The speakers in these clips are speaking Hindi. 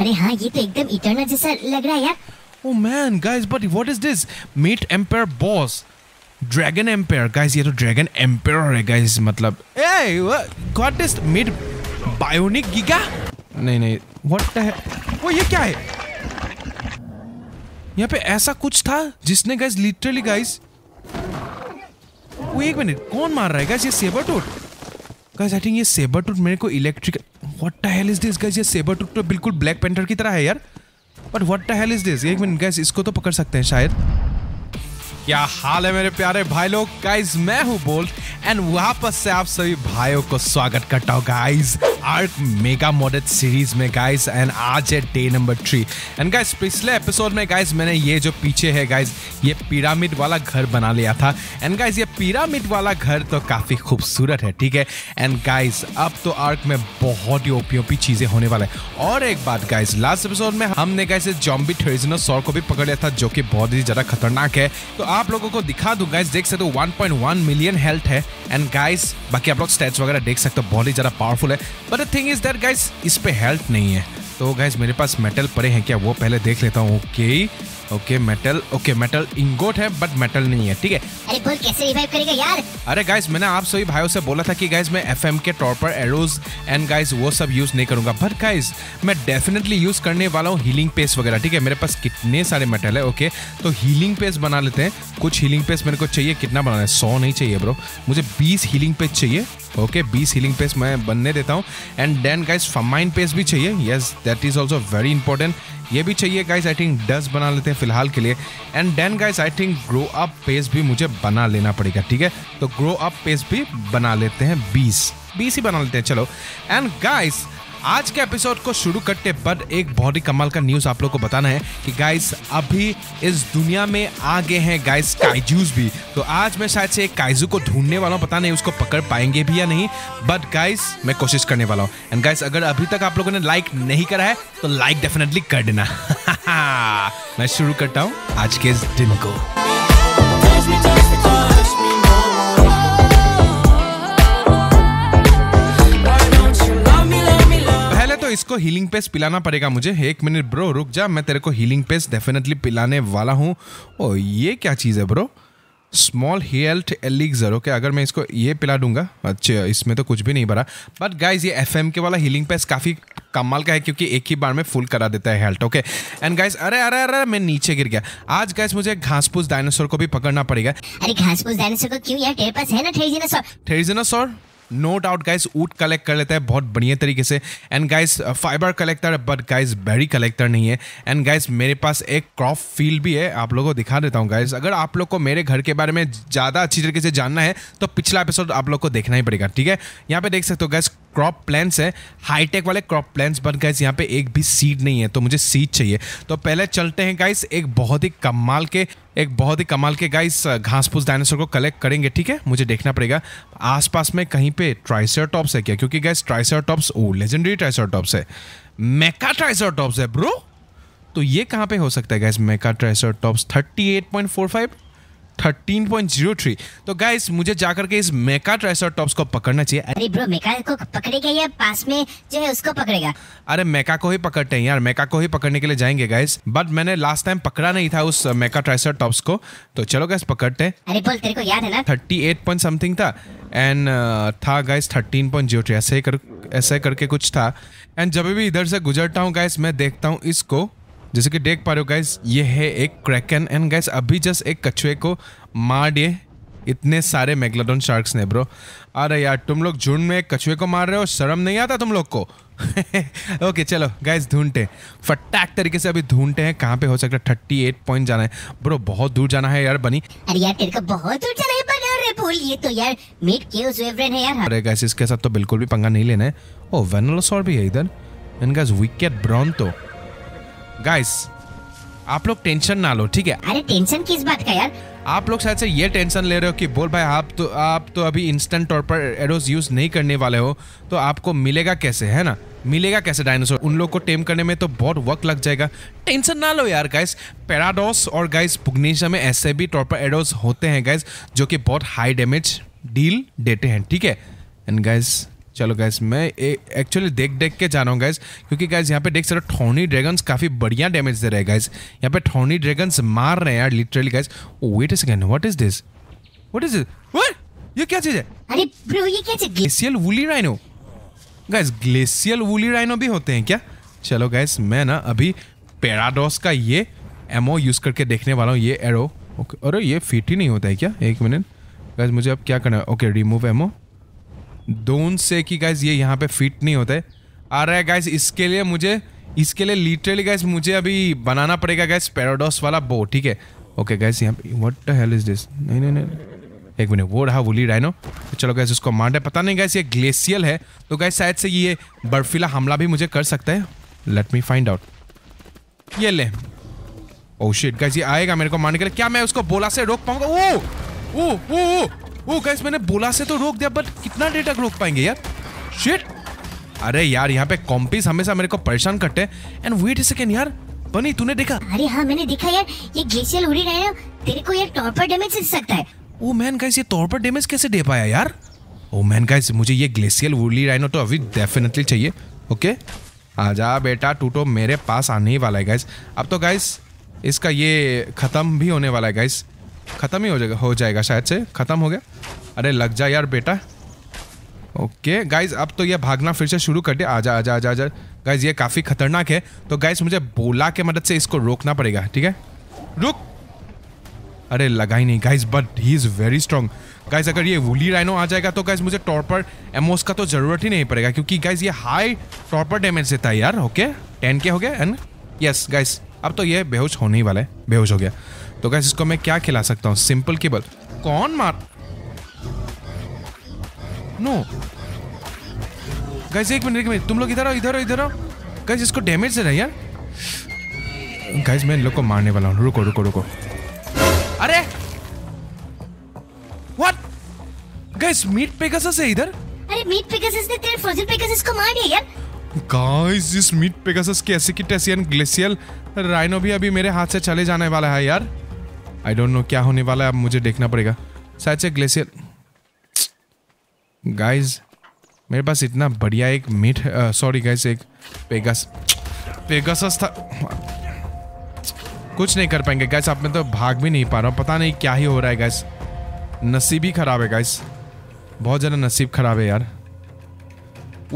अरे हाँ ये तो एकदम इटर्नल जैसा लग रहा है यार oh man guys but what is this meat empire boss dragon empire guys ये तो ड्रैगन एम्पायर है गाइस मतलब ए what is meat bionic giga नहीं नहीं व्हाट द वो ये क्या है यहाँ पे ऐसा कुछ था जिसने गाइस लिटरली गाइस वो एक मिनट कौन मार रहा है गाइस ये sabre tooth guys I think ये सेबर टूट मेरे को electrical what the hell is this guys ये सेबर टूथ तो बिल्कुल ब्लैक पेंटर की तरह है यार but what the hell is this एक मिनट गाइस इसको तो पकड़ सकते हैं शायद क्या हाल है मेरे प्यारे भाई लोग गाइस मैं हूं बोल्ट एंड वापस से आप सभी भाइयों को स्वागत करता हूँ guys ark mega model series में गाइज एंड आज है day number three and guys पिछले एपिसोड में गाइज मैंने ये जो पीछे है गाइज ये पिरामिड वाला घर बना लिया था एंड गाइज ये पिरामिड वाला घर तो काफ़ी खूबसूरत है ठीक है एंड गाइस अब तो आर्क में बहुत ही ओपी ओपी चीज़ें होने वाला है और एक बात गाइज लास्ट एपिसोड में हमने गाइस जॉम्बी थ्रेजिनो सौर को भी पकड़ लिया था जो कि बहुत ही ज़्यादा खतरनाक है तो आप लोगों को दिखा दू गाइज देख सकते हो वन मिलियन हेल्थ है एंड गाइस बाकी आप लोग स्टैच वगैरह देख सकते हो बहुत ही ज़्यादा पावरफुल है but the thing is that guys इस पर हेल्थ नहीं है तो गाइज मेरे पास मेटल पड़े हैं क्या वो पहले देख लेता हूँ okay okay metal okay metal ingot है बट मेटल नहीं है ठीक है अरे बोल कैसे रिवाइव करेगा यार अरे गाइस मैंने आप सभी भाइयों से बोला था कि गाइस मैं एफएम के तौर पर एरोज एंड गाइस वो सब यूज नहीं करूंगा बट गाइस मैं डेफिनेटली यूज करने वाला हूँ हीलिंग पेस्ट वगैरह ठीक है मेरे पास कितने सारे मेटल है ओके तो हीलिंग पेस्ट बना लेते हैं कुछ हीलिंग पेस्ट मेरे को चाहिए कितना बनाना है सौ नहीं चाहिए ब्रो मुझे बीस हीलिंग पेस्ट चाहिए ओके बीस हीलिंग पेस्ट मैं बनने देता हूँ and then guys famine paste भी चाहिए yes that is also very important ये भी चाहिए गाइस आई थिंक डस्ट बना लेते हैं फिलहाल के लिए and then guys I think grow up paste भी मुझे बना लेना पड़ेगा ठीक है तो ग्रो अप पेस भी बना लेते हैं बीस बीस ही बना लेते हैं चलो एंड गाइस आज के एपिसोड को शुरू करते बट एक बहुत ही कमाल का न्यूज आप लोग को बताना है कि गाइस अभी इस दुनिया में आ गए हैं गाइस काइजूज भी तो आज मैं शायद से एक काइजू को ढूंढने वाला हूँ पता नहीं उसको पकड़ पाएंगे भी या नहीं बट गाइस मैं कोशिश करने वाला हूँ एंड गाइस अगर अभी तक आप लोगों ने लाइक नहीं करा है तो लाइक डेफिनेटली कर देना मैं शुरू करता हूँ आज के इस दिन को इसको हीलिंग पेस्ट पिलाना पड़ेगा मुझे एक मिनट ब्रो रुक जा मैं तेरे को हीलिंग पेस्ट डेफिनेटली पिलाने वाला हूँ ओ ये क्या चीज़ है bro small health elixir okay अगर मैं इसको ये पिला दूंगा अच्छा इसमें तो कुछ भी नहीं भरा बट गाइज ये एफ के वाला हीलिंग पेस्ट काफ़ी कमाल का है क्योंकि एक ही बार में फुल करा देता है हेल्थ ओके एंड गाइस अरे अरे अरे मैं नीचे गिर गया आज गाइस मुझे घास फूस डायनासोर को भी पकड़ना पड़ेगा अरे घास फूस डायनासोर को क्यों यार तेरे पास है ना therizinosaur therizinosaur no doubt guys ऊट कलेक्ट कर लेता है बहुत बढ़िया तरीके से and guys fibre collector but guys berry collector नहीं है एंड गाइस मेरे पास एक क्रॉप फील्ड भी है आप लोगों को दिखा देता हूँ गाइस अगर आप लोग को मेरे घर के बारे में ज़्यादा अच्छी तरीके से जानना है तो पिछला एपिसोड आप लोग को देखना ही पड़ेगा ठीक है यहाँ पे देख सकते हो गैस क्रॉप प्लान्स है हाईटेक वाले क्रॉप प्लान्स बट गाइस यहाँ पे एक भी सीड नहीं है तो मुझे सीड चाहिए तो पहले चलते हैं गाइस एक बहुत ही कमाल के एक बहुत ही कमाल के गाइस घास फूस डायनासोर को कलेक्ट करेंगे ठीक है मुझे देखना पड़ेगा आसपास में कहीं पे ट्राइसर टॉप्स है क्या क्योंकि guys triceratops oh legendary triceratops है मेका ट्राइसर टॉप्स है ब्रो तो ये कहाँ पे हो सकता है guys mecha triceratops thirty eight point four five 13.03 तो गाइस मुझे जाकर के इस मेका टॉप्स को पकड़ना चाहिए अरे ब्रो मेका को पकड़ेगा या पास में जो है उसको पकड़ेगा अरे मेका को ही पकड़ते हैं यार मेका को ही पकड़ने के लिए जाएंगे गाइस बट मैंने लास्ट टाइम पकड़ा नहीं था उस मेका टॉप्स को तो चलो गाइस पकड़ते हैं अरे बोल तेरे को याद है ना 38 पॉइंट समथिंग था एंड uh, था गाइस 13.03 ऐसे ही कर ऐसे करके कुछ था एंड जब भी इधर से गुजरता हूँ गाइस मैं देखता हूँ इसको जैसे कि देख पा रहे हो गाइज ये है एक क्रैकन एंड गाइज अभी जस्ट एक कछुए को मार दिए इतने सारे मेगलाडोन शार्क्स ने ब्रो अरे यार तुम लोग झुंड में कछुए को मार रहे हो शर्म नहीं आता तुम लोग को ओके चलो गाइज ढूंढते फटाक तरीके से अभी ढूंढते हैं कहाँ पे हो सकता है थर्टी एट पॉइंट जाना है ब्रो बहुत दूर जाना है यार बनी अरे यार तेरे को बहुत दूर जाना है बनी अरे फूल ये तो यार मिड केव्स वेवरेन है यार अरे गाइस इसके साथ तो बिल्कुल भी पंगा नहीं लेना है ओ oh, वेनोलोसॉर भी है इधर एंड गाइस विकेट ब्रॉन तो गाइस आप लोग टेंशन ना लो ठीक है अरे टेंशन किस बात का यार आप लोग शायद से ये टेंशन ले रहे हो कि बोल भाई आप तो आप तो अभी इंस्टेंट तौर पर एरोज यूज नहीं करने वाले हो तो आपको मिलेगा कैसे है ना मिलेगा कैसे डायनासोर उन लोग को टेम करने में तो बहुत वक्त लग जाएगा टेंशन ना लो यार गाइस पेराडोस और गाइस पुग्नेशिया में ऐसे भी तौर पर एरोज होते हैं गाइस जो कि बहुत हाई डैमेज डील देते हैं ठीक है एंड गाइस चलो गैस मैं एक्चुअली देख देख के जा रहा हूँ गैस क्योंकि गैस यहाँ पे देख सकते हो ठोनी ड्रैगन्स काफ़ी बढ़िया डैमेज दे रहे हैं गैस यहाँ पे ठोनी ड्रैगन्स मार रहे हैं यार literally guys wait a second what is this what is this ये क्या चीज है अरे ब्रो ये क्या चीज glacial woolly rhino guys glacial woolly rhino भी होते हैं क्या चलो गैस मैं ना अभी पेराडोस का ये एमओ यूज़ करके देखने वाला हूँ ये एरो ओके अरे ये फिट ही नहीं होता है क्या एक मिनट गैस मुझे अब क्या करना है okay remove ammo don't say कि गाइज ये यहाँ पे फिट नहीं होते आ रहा है गाइज इसके लिए मुझे इसके लिए लिटरली गाइज मुझे अभी बनाना पड़ेगा गाइज पेराडोस वाला बो ठीक है ओके गाइज यहाँ पे वट हेल इज दिस नहीं नहीं नहीं एक मिनट वो रहा वुली डायनो तो चलो गैस उसको मार पता नहीं गैस ये ग्लेशियल है तो गैस शायद से ये बर्फीला हमला भी मुझे कर सकता है लेट मी फाइंड आउट ये ले ओ शिट गैस ये आएगा मेरे को मारने के लिए क्या मैं उसको बोला से रोक पाऊंगा ओ ओ ओ, ओ, ओ ओ गाइस मैंने बोला से तो रोक दिया बट कितना डेटा रोक पाएंगे यार शिट अरे यार यहाँ पे कॉम्पिस हमेशा मेरे को परेशान करते हैं एंड वेट सेकंड यार बनी तूने देखा अरे हाँ मैंने देखा यार ये ग्लेशियल उड़ी रहे तेरे को यार टॉर्पर डैमेज दे सकता है ओ मैन गाइस ये टॉर्पर डैमेज कैसे दे पाया यार ओ मैन गाइस मुझे ये ग्लेशियल उड़ी राइनो तो अभी डेफिनेटली चाहिए ओके आ जा बेटा टूटो तो मेरे पास आने ही वाला है गाइस अब तो गाइस इसका ये ख़त्म भी होने वाला है गाइस ख़त्म ही हो जाएगा हो जाएगा शायद से ख़त्म हो गया अरे लग जा यार बेटा ओके गाइज अब तो ये भागना फिर से शुरू कर दिया आ जा आ जा गाइज ये काफ़ी खतरनाक है तो गाइज मुझे बोला के मदद से इसको रोकना पड़ेगा ठीक है रुक अरे लगा ही नहीं guys but he is very strong guys अगर ये वुली राइनो आ जाएगा तो गाइज मुझे टॉपर एमोस का तो ज़रूरत ही नहीं पड़ेगा क्योंकि गाइज ये हाई टॉपर डैमेज देता है यार ओके टेन के हो गया एंड यस गाइज अब तो ये बेहोश होने ही वाला है बेहोश हो गया तो गैस इसको मैं क्या खिला सकता हूँ सिंपल केबल कौन मार नो गैस एक मिनट एक मिनट तुम लोग इधर आओ इधर आओ इधर आओ गैस इसको डैमेज दे रहा है यार गैस मैं इन लोग को मारने वाला हूँ रुको रुको रुको अरे व्हाट गाइस मीट पेगासस है इधर अरे मीट पेगासस ने तेरे फ्रोजन पेगासस को मार दिया यार गाइस इस मीट पेगासस के एसिकिट एशियन ग्लेशियल राइनो भी अभी मेरे हाथ से चले जाने वाला है यार आई डोंट नो क्या होने वाला है अब मुझे देखना पड़ेगा शायद से ग्लेशियर गाइज मेरे पास इतना बढ़िया एक मीट सॉरी गाइज एक पेगस पेगस था कुछ नहीं कर पाएंगे गैस आप में तो भाग भी नहीं पा रहा हूँ पता नहीं क्या ही हो रहा है गैस नसीब ही ख़राब है गैस बहुत ज़्यादा नसीब ख़राब है यार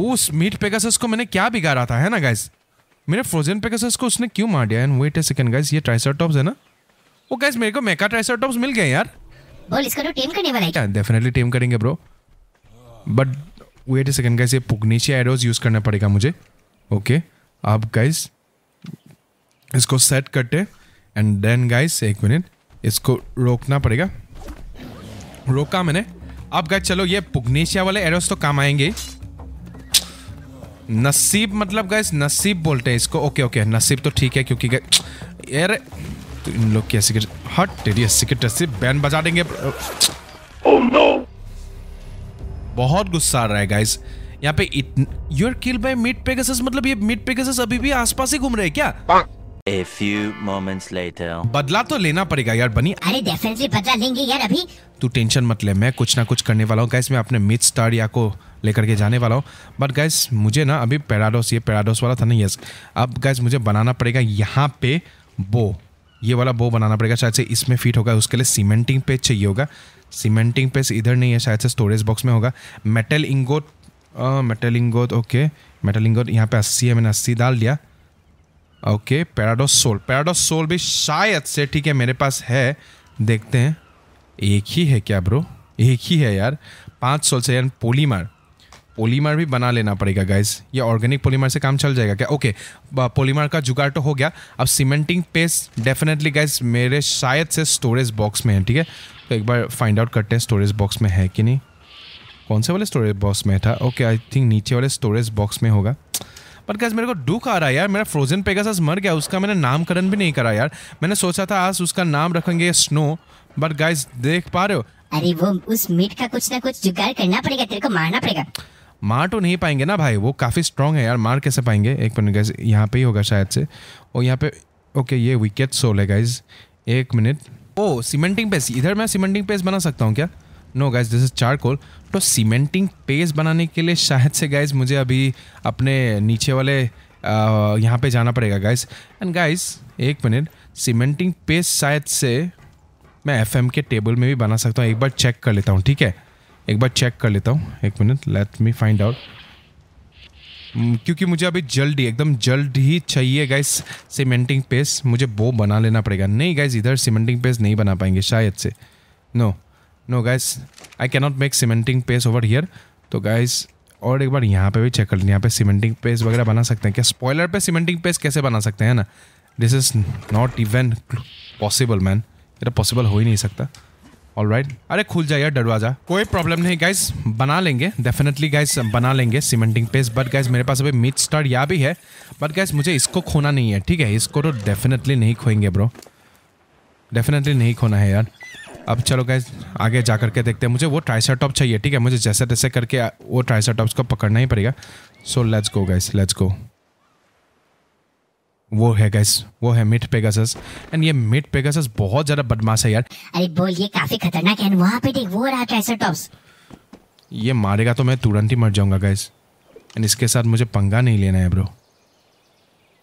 उस मीट पेगासस को मैंने क्या बिगाड़ा था है ना गैस मेरे फ्रोजन पेगासस को उसने क्यों मार दिया and wait a second guys ये ट्राइसर है ना ओ गाइस मेरे को मेका ट्राइसेराटॉप्स मिल गए यार बोल इसको तो टीम करने वाला है डेफिनेटली टीम करेंगे bro but wait a second guys ये पुग्नीची एरोज यूज करना पड़ेगा मुझे ओके okay, आप गाइस इसको सेट करते एंड देन गाइस एक मिनट इसको रोकना पड़ेगा रोका मैंने अब गाइस चलो ये पुग्नेशिया वाले एरोस तो काम आएंगे नसीब मतलब गाइस नसीब बोलते हैं इसको ओके ओके नसीब तो ठीक है क्योंकि यार तो इन लोग की सिकट हट तेरी सिकट से बैन बजा देंगे oh, no. बहुत गुस्सा आ रहा है गाइस यहाँ पे you are killed by mid pegasus मतलब ये मिड पेगासस अभी भी आसपास ही घूम रहे हैं क्या A few moments later. बदला तो लेना पड़ेगा यार बनी अरे डेफिनेटली बदला लेंगे यार अभी तू टेंशन मत ले मैं कुछ ना कुछ करने वाला हूँ गाइस मैं अपने मिड स्टार या को लेकर के जाने वाला हूँ बट गाइस मुझे ना अभी पेराडोस ये पेराडोस वाला था ना यस अब गाइस मुझे बनाना पड़ेगा यहाँ पे बो ये वाला बो बनाना पड़ेगा शायद से इसमें फिट होगा उसके लिए सीमेंटिंग पेज चाहिए होगा सीमेंटिंग पेज इधर नहीं है शायद से स्टोरेज बॉक्स में होगा metal ingot metal ingot okay metal ingot यहाँ पे अस्सी है मैंने अस्सी डाल दिया okay paradox soul paradox soul भी शायद से ठीक है मेरे पास है देखते हैं एक ही है क्या ब्रो एक ही है यार पाँच सोल से यार पोलीमार पोलीमर भी बना लेना पड़ेगा गाइज ये ऑर्गेनिक पोलीमर से काम चल जाएगा क्या ओके पोलीमर का जुगाड़ तो हो गया अब सीमेंटिंग पेस्ट डेफिनेटली गाइज मेरे शायद से स्टोरेज बॉक्स में है ठीक है तो एक बार फाइंड आउट करते हैं स्टोरेज बॉक्स में है कि नहीं कौन से वाले स्टोरेज बॉक्स में था ओके आई थिंक नीचे वाले स्टोरेज बॉक्स में होगा पर गैस मेरे को दुख आ रहा है यार मेरा फ्रोजन पेगासस मर गया उसका मैंने नामकरण भी नहीं करा यार मैंने सोचा था आज उसका नाम रखेंगे स्नो बट गाइस देख पा रहे हो अरे वो उस मीट का कुछ ना कुछ जुगाड़ करना पड़ेगा तेरे को मारना पड़ेगा मार तो नहीं पाएंगे ना भाई वो काफ़ी स्ट्रांग है यार मार कैसे पाएंगे एक मिनट गाइज यहाँ पे ही होगा शायद से और यहाँ पे ओके ये विकेट सोल है गाइज एक मिनट ओ सीमेंटिंग पेस्ट इधर मैं सीमेंटिंग पेस्ट बना सकता हूँ क्या नो गाइज दिस इज चार कोल तो सीमेंटिंग पेस्ट बनाने के लिए शायद से गाइज मुझे अभी अपने नीचे वाले यहाँ पे जाना पड़ेगा गाइज एंड गाइज एक मिनट सीमेंटिंग पेस्ट शायद से मैं एफ के टेबल में भी बना सकता हूँ एक बार चेक कर लेता हूँ ठीक है एक बार चेक कर लेता हूँ एक minute let me find out क्योंकि मुझे अभी जल्द ही एकदम जल्द ही चाहिए गैस सीमेंटिंग पेस्ट मुझे वो बना लेना पड़ेगा नहीं गैस इधर सीमेंटिंग पेस्ट नहीं बना पाएंगे शायद से no no guys I cannot make cementing paste over here तो गैस और एक बार यहाँ पे भी चेक कर लें यहाँ पे सीमेंटिंग पेस्ट वगैरह बना सकते हैं क्या स्पॉयलर पे सीमेंटिंग पेस्ट कैसे बना सकते हैं ना this is not even possible man ये पॉसिबल तो हो ही नहीं सकता ऑलराइट right. अरे खुल जाए यार दरवाजा कोई प्रॉब्लम नहीं गाइस बना लेंगे डेफिनेटली गाइस बना लेंगे सीमेंटिंग पेस्ट बट गाइस मेरे पास अभी मीट स्टार या भी है बट गाइस मुझे इसको खोना नहीं है ठीक है इसको तो डेफिनेटली नहीं खोएंगे ब्रो डेफिनेटली नहीं खोना है यार अब चलो गाइस आगे जा करके देखते हैं मुझे वो टॉप चाहिए ठीक है मुझे जैसे तैसे करके वो टॉप्स को पकड़ना ही पड़ेगा so let's go guys let's go वो है गैस वो है मिट पेगासस एंड ये मिट पेगासस बहुत ज्यादा बदमाश है यार अरे बोल ये काफी खतरनाक है वहां पे देख वो रहा ट्राइसेटॉप्स ये मारेगा तो मैं तुरंत ही मर जाऊंगा गैस एंड इसके साथ मुझे पंगा नहीं लेना है bro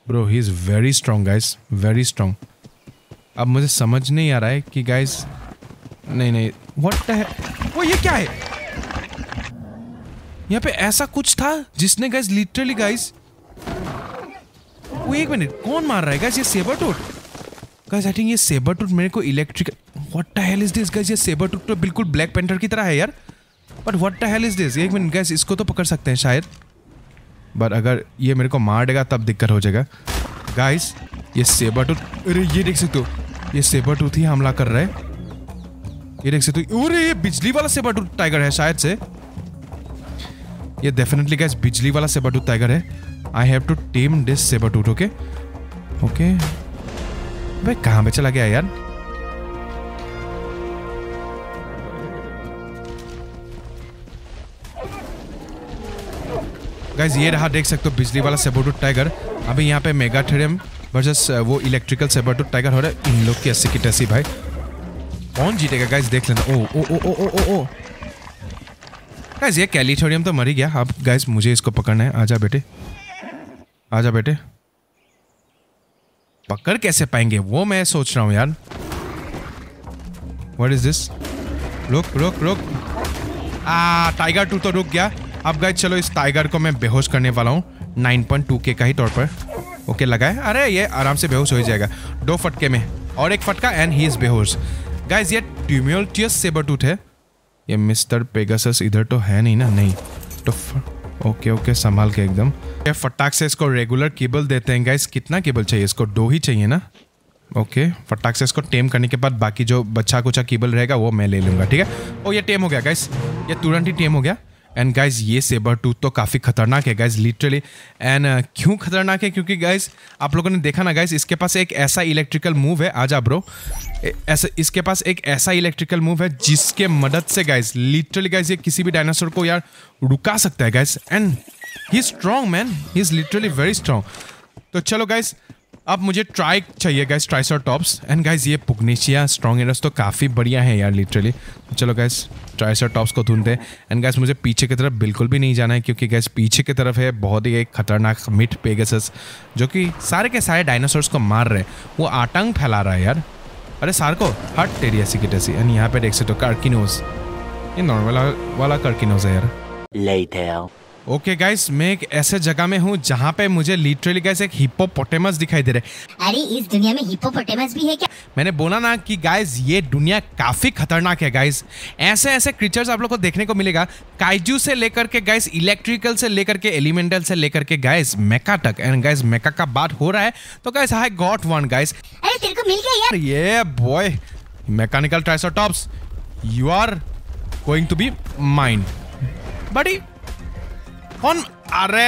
bro he is very strong guys very strong अब मुझे समझ नहीं आ रहा है कि गैस नहीं नहीं व्हाट है वो ये क्या है यहाँ पे ऐसा कुछ था जिसने गैस लिटरली गाइस वो एक मिनट कौन मार रहा है गाइस ये sabre tooth guys I think ये सेबर टूट मेरे को electric what the hell is this guys ये सेबर टूट तो बिल्कुल ब्लैक पेंटर की तरह है यार but what the hell is this एक मिनट गाइस इसको तो पकड़ सकते हैं शायद बट अगर ये मेरे को मार देगा तब दिक्कत हो जाएगा गाइस ये सेबर टूट अरे ये देख सकते हो ये सेबर टूथ ही हमला कर रहा है ये देख सकते हो अरे ये बिजली वाला सेबर टूथ टाइगर है शायद से ये डेफिनेटली गाइस बिजली वाला सेबर टूथ टाइगर है I have to tame this tooth okay okay भाई कहाँ पे चला गया यार गाइज ये रहा देख सकते हो बिजली वाला टूट टाइगर अभी यहाँ पे मेगा थ्रेडम वर्सेस वो इलेक्ट्रिकल सेबर टूट टाइगर हो रहा है इन लोग की अस्सी की टसी भाई कौन जीतेगा गाइज देख लेना ओ ओ ओ ओ ओ ओ ओ गाइज ये कैलिथोरियम तो मर ही गया अब गाइज मुझे इसको पकड़ना है आजा बेटे आजा बेटे पकड़ कैसे पाएंगे वो मैं सोच रहा हूँ यार वट इज दिस रुक रुक रुक आ टाइगर टू तो रुक गया अब गए चलो इस टाइगर को मैं बेहोश करने वाला हूँ नाइन पॉइंट टू के का ही तौर पर ओके लगाए अरे ये आराम से बेहोश हो जाएगा दो फटके में और एक फटका एंड ही इज़ बेहोश गाइज ये सेबर टूथ है ये मिस्टर पेगासस इधर तो है नहीं ना नहीं तो फ... ओके ओके संभाल के एकदम फटाक से इसको रेगुलर केबल देते हैं गाइस कितना केबल चाहिए इसको दो ही चाहिए ना ओके फटाक से इसको टेम करने के बाद बाकी जो बच्चा कुचा केबल रहेगा वो मैं ले लूंगा ठीक है ओ ये टेम हो गया गाइस ये तुरंत ही टेम हो गया एंड गाइज ये सेबर टूथ तो काफ़ी खतरनाक है गाइज लिटरली एंड क्यों खतरनाक है क्योंकि गाइज आप लोगों ने देखा ना गाइज इसके पास एक ऐसा इलेक्ट्रिकल मूव है आजा ब्रो ऐसा इसके पास एक ऐसा इलेक्ट्रिकल मूव है जिसके मदद से गाइज लिटरली गाइज ये किसी भी डायनासोर को यार रुका सकता है guys and he strong man he is literally very strong तो चलो गाइज अब मुझे ट्राई चाहिए guys triceratops and guys ये पुग्नेशिया स्ट्रॉन्ग एरस तो काफ़ी बढ़िया है यार लिटरली चलो गाइस ट्राइसर टॉप्स को ढूंढते हैं एंड गाइस मुझे पीछे की तरफ बिल्कुल भी नहीं जाना है क्योंकि गैस पीछे की तरफ है बहुत ही एक खतरनाक मिट पेगसस जो कि सारे के सारे डायनासोर्स को मार रहे हैं वो आटंक फैला रहा है यार अरे सार को हट तेरी ऐसी की टैसी एंड यहाँ पे देख सकते हो कार्किनोज ये नॉर्मल वाला कार्किनोज है यार Later. ओके गाइस मैं एक ऐसे जगह में हूँ जहाँ पे मुझे लिटरली गाइस एक हिप्पोपोटेमस दिखाई दे रहे अरे इस दुनिया में हिप्पोपोटेमस भी है क्या मैंने बोला ना कि गाइस ये दुनिया काफी खतरनाक है गाइस ऐसे ऐसे क्रिएचर्स आप लोग को देखने को मिलेगा काइजू से लेकर के गाइस इलेक्ट्रिकल से लेकर के एलिमेंटल से लेकर के गाइस मेका तक एंड गाइस मेका का बात हो रहा है तो guys I got one guys अरे तेरे को मिल गया यार ये boy mechanical triceratops you are going to be mind बड़ी कौन अरे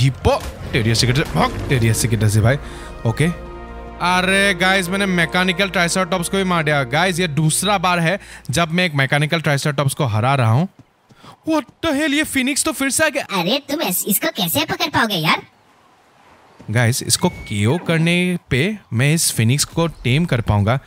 हिप्पो टेरियस से भाग टेरियस से भाई ओके अरे गाइस मैंने मैकेनिकल ट्राइसरटॉप्स को भी मार दिया गाइस ये दूसरा बार है जब मैं एक मैकेनिकल ट्राइसरटॉप्स को हरा रहा हूँ व्हाट द हेल ये फिनिक्स तो फिर से आ गया अरे तुम इसको कैसे पकड़ पाओगे यार गाइस इसको केओ करने पे मैं इस फिनिक्स को टेम कर पाऊंगा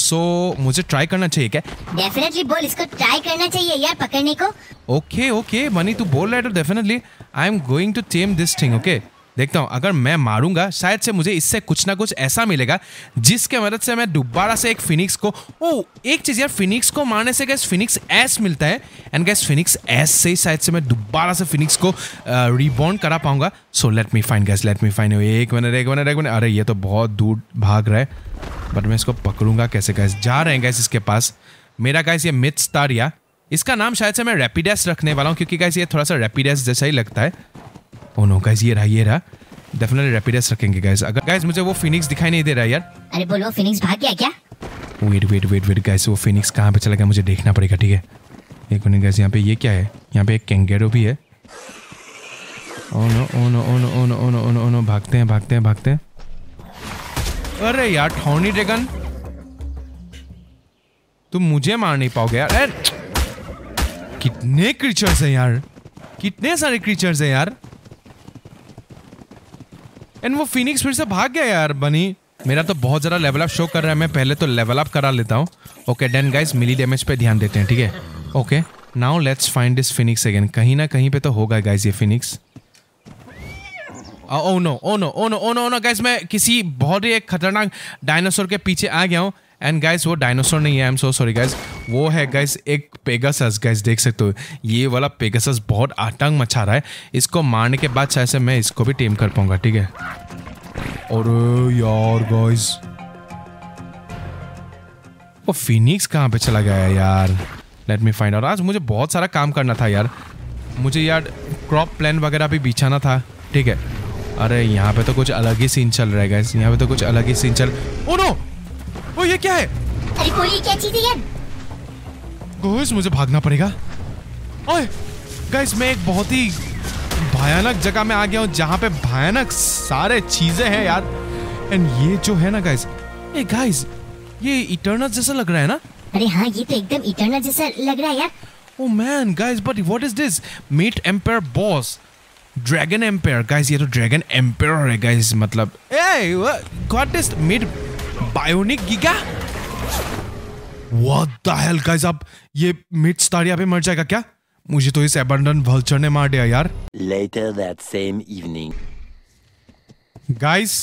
सो so, मुझे ट्राई करना चाहिए क्या डेफिनेटली बोल इसको ट्राई करना चाहिए यार पकड़ने को ओके ओके मनी तू बोल रहा है तो definitely I am going to tame this thing okay देखता हूँ अगर मैं मारूंगा शायद से मुझे इससे कुछ ना कुछ ऐसा मिलेगा जिसके मदद से मैं दोबारा से एक फिनिक्स को ओ एक चीज़ यार फिनिक्स को मारने से गैस फिनिक्स एस मिलता है एंड गैस फिनिक्स एस से ही शायद से मैं दोबारा से फिनिक्स को रिबॉन्ड करा पाऊंगा so let me find guys let me find एक मिनट एक मिनट एक मिनट अरे ये तो बहुत दूर भाग रहा है बट मैं इसको पकड़ूंगा कैसे गैस जा रहे हैं गैस इसके पास मेरा गैस ये मिथ तारिया इसका नाम शायद से मैं रेपिडेस रखने वाला हूँ क्योंकि गैस ये थोड़ा सा रेपिडेस जैसा ही लगता है ओह नो गाइस ये रहा ये रहा डेफिनेटली रैपिडस रखेंगे गाइस अगर गाइस मुझे वो फिनिक्स दिखाई नहीं दे रहा यार अरे बोलो फिनिक्स भाग गया क्या wait wait wait wait guys वो फिनिक्स कहां पे चला गया मुझे देखना पड़ेगा ठीक है एक मिनट गाइस यहां पे ये क्या है यहां पे एक कैंगेरो भी है oh no oh no oh no oh no oh no oh no oh no भागते हैं भागते हैं भागते हैं अरे यार ठौनी ड्रैगन तुम मुझे मार नहीं पाओगे यार कितने क्रिएचर्स हैं यार कितने सारे क्रिएचर्स हैं यार एंड वो फिनिक्स फिर से भाग गया यार बनी मेरा तो बहुत ज़रा लेवल अप शो कर रहा है मैं पहले तो लेवल अप करा लेता हूँ okay then guys melee damage पे ध्यान देते हैं ठीक है okay now let's find this phoenix again कहीं ना कहीं पे तो होगा गाइस ये phoenix oh no oh no oh no oh no oh no guys मैं किसी बहुत ही एक खतरनाक डायनासोर के पीछे आ गया हूँ एंड गाइस वो डायनासोर नहीं है I am so sorry guys वो है गाइस एक पेगासस गाइस देख सकते हो ये वाला पेगासस बहुत आतंक मचा रहा है इसको मारने के बाद शायद से मैं इसको भी टेम कर पाऊंगा ठीक है और यार गाइस वो फिनिक्स कहां पे चला गया है यार लेट मी फाइंड आउट आज मुझे बहुत सारा काम करना था यार मुझे यार क्रॉप प्लान वगैरह भी बिछाना था ठीक है अरे यहाँ पे तो कुछ अलग ही सीन चल रहा है गाइस यहाँ पे तो कुछ अलग ही सीन चल ओ नो ओ ये क्या है अरे कोई क्या चीज है गोइस मुझे भागना पड़ेगा ओए गाइस मैं एक बहुत ही भयानक जगह में आ गया हूँ जहाँ पे भयानक सारे चीजें हैं यार एंड ये जो है ना गाइस ए गाइस ये इटर्नल जैसा लग रहा है ना अरे हाँ ये तो एकदम इटर्नल जैसा लग रहा है यार oh man guys but what is this meat empire boss dragon empire guys ये तो ड्रैगन एम्पायर है गाइस मतलब ए what is meat bionic giga What the hell guys अब ये मिड स्टार यहाँ पे मर जाएगा क्या मुझे तो इस एबंडन वल्चर ने मार दिया यार Later that same evening. Guys,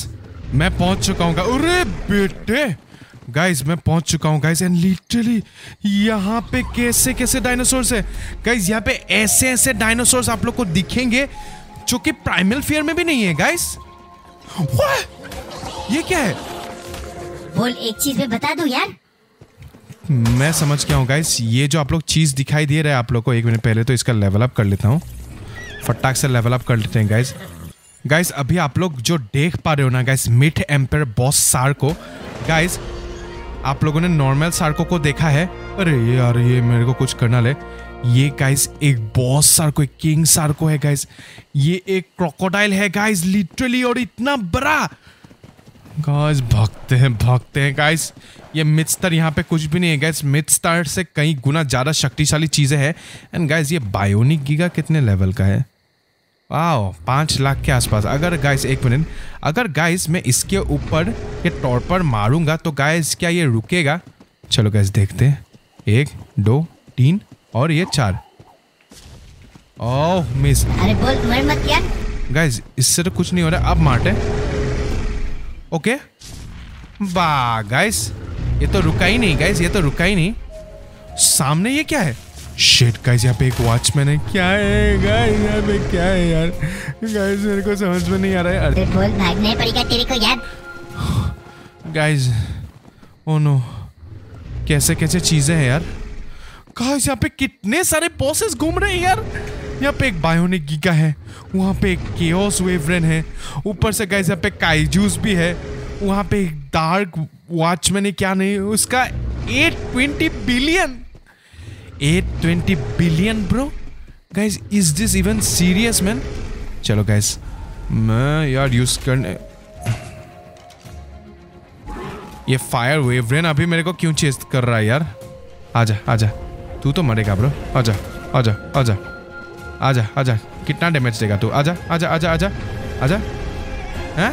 मैं पहुंच चुका हूँ अरे बेटे गाइस मैं पहुंच चुका हूँ गाइस एंड लिटरली यहाँ पे कैसे कैसे डायनासोर्स है गाइस यहाँ पे ऐसे ऐसे डायनासोर्स आप लोग को दिखेंगे जो कि प्राइमल फेयर में भी नहीं है गाइस ये क्या है बोल एक चीज में बता दू यार मैं समझ गया हूँ गाइस ये जो आप लोग चीज़ दिखाई दे रहे हैं आप लोग को एक मिनट पहले तो इसका लेवल अप कर लेता हूँ फटाक से लेवल अप कर लेते हैं गाइस गाइस अभी आप लोग जो देख पा रहे हो ना गाइस मिठ एम्पर बॉस सार को गाइस आप लोगों ने नॉर्मल सार्को को देखा है अरे ये यार ये मेरे को कुछ करना ले ये गाइस एक बॉस सार्को एक किंग सार्को है गाइस ये एक क्रोकोडाइल है गाइस लिटरली और इतना बड़ा गाइस भागते हैं भागते हैं गाइस ये मिथस्टर यहाँ पे कुछ भी नहीं है गाइस मिथस्टर से कई गुना ज़्यादा शक्तिशाली चीज़ें हैं एंड गाइस ये बायोनिक गीगा कितने लेवल का है वाह पाँच लाख के आसपास अगर गाइस एक मिनट अगर गाइस मैं इसके ऊपर ये टॉर्पर मारूंगा तो गाइस क्या ये रुकेगा चलो गाइस देखते हैं एक दो तीन और ये चार ओह oh, मिस अरे बोल मत यार गाइस इससे तो कुछ नहीं हो रहा अब मारते हैं ओके बा गाइस ये तो रुका ही नहीं गाइस ये तो रुका ही नहीं सामने ये क्या है शेट गाइस यहाँ पे एक वॉचमैन है क्या है गाइस यहाँ पे क्या है यार गाइस मेरे को समझ में नहीं आ रहा है अरे बोल भागने पड़ेगा तेरे को यार गाइस ओ oh नो कैसे कैसे चीजें हैं यार गाइस यहाँ पे कितने सारे बॉसेस घूम रहे हैं यार यहाँ पे एक बायोनिक गीका है वहाँ पे एक केओस वेवरन है ऊपर से गैस यहाँ पे काइजूस भी है वहाँ पे एक डार्क वॉचमैन है क्या नहीं उसका eight twenty billion eight twenty billion bro guys is this even serious man चलो गैस मैं यार यूज करने ये फायर वेवरेन अभी मेरे को क्यों चेस्ट कर रहा है यार आजा आजा तू तो मरेगा ब्रो आजा आजा आजा आजा आजा कितना डैमेज देगा तू आजा आजा आजा आजा आजा हैं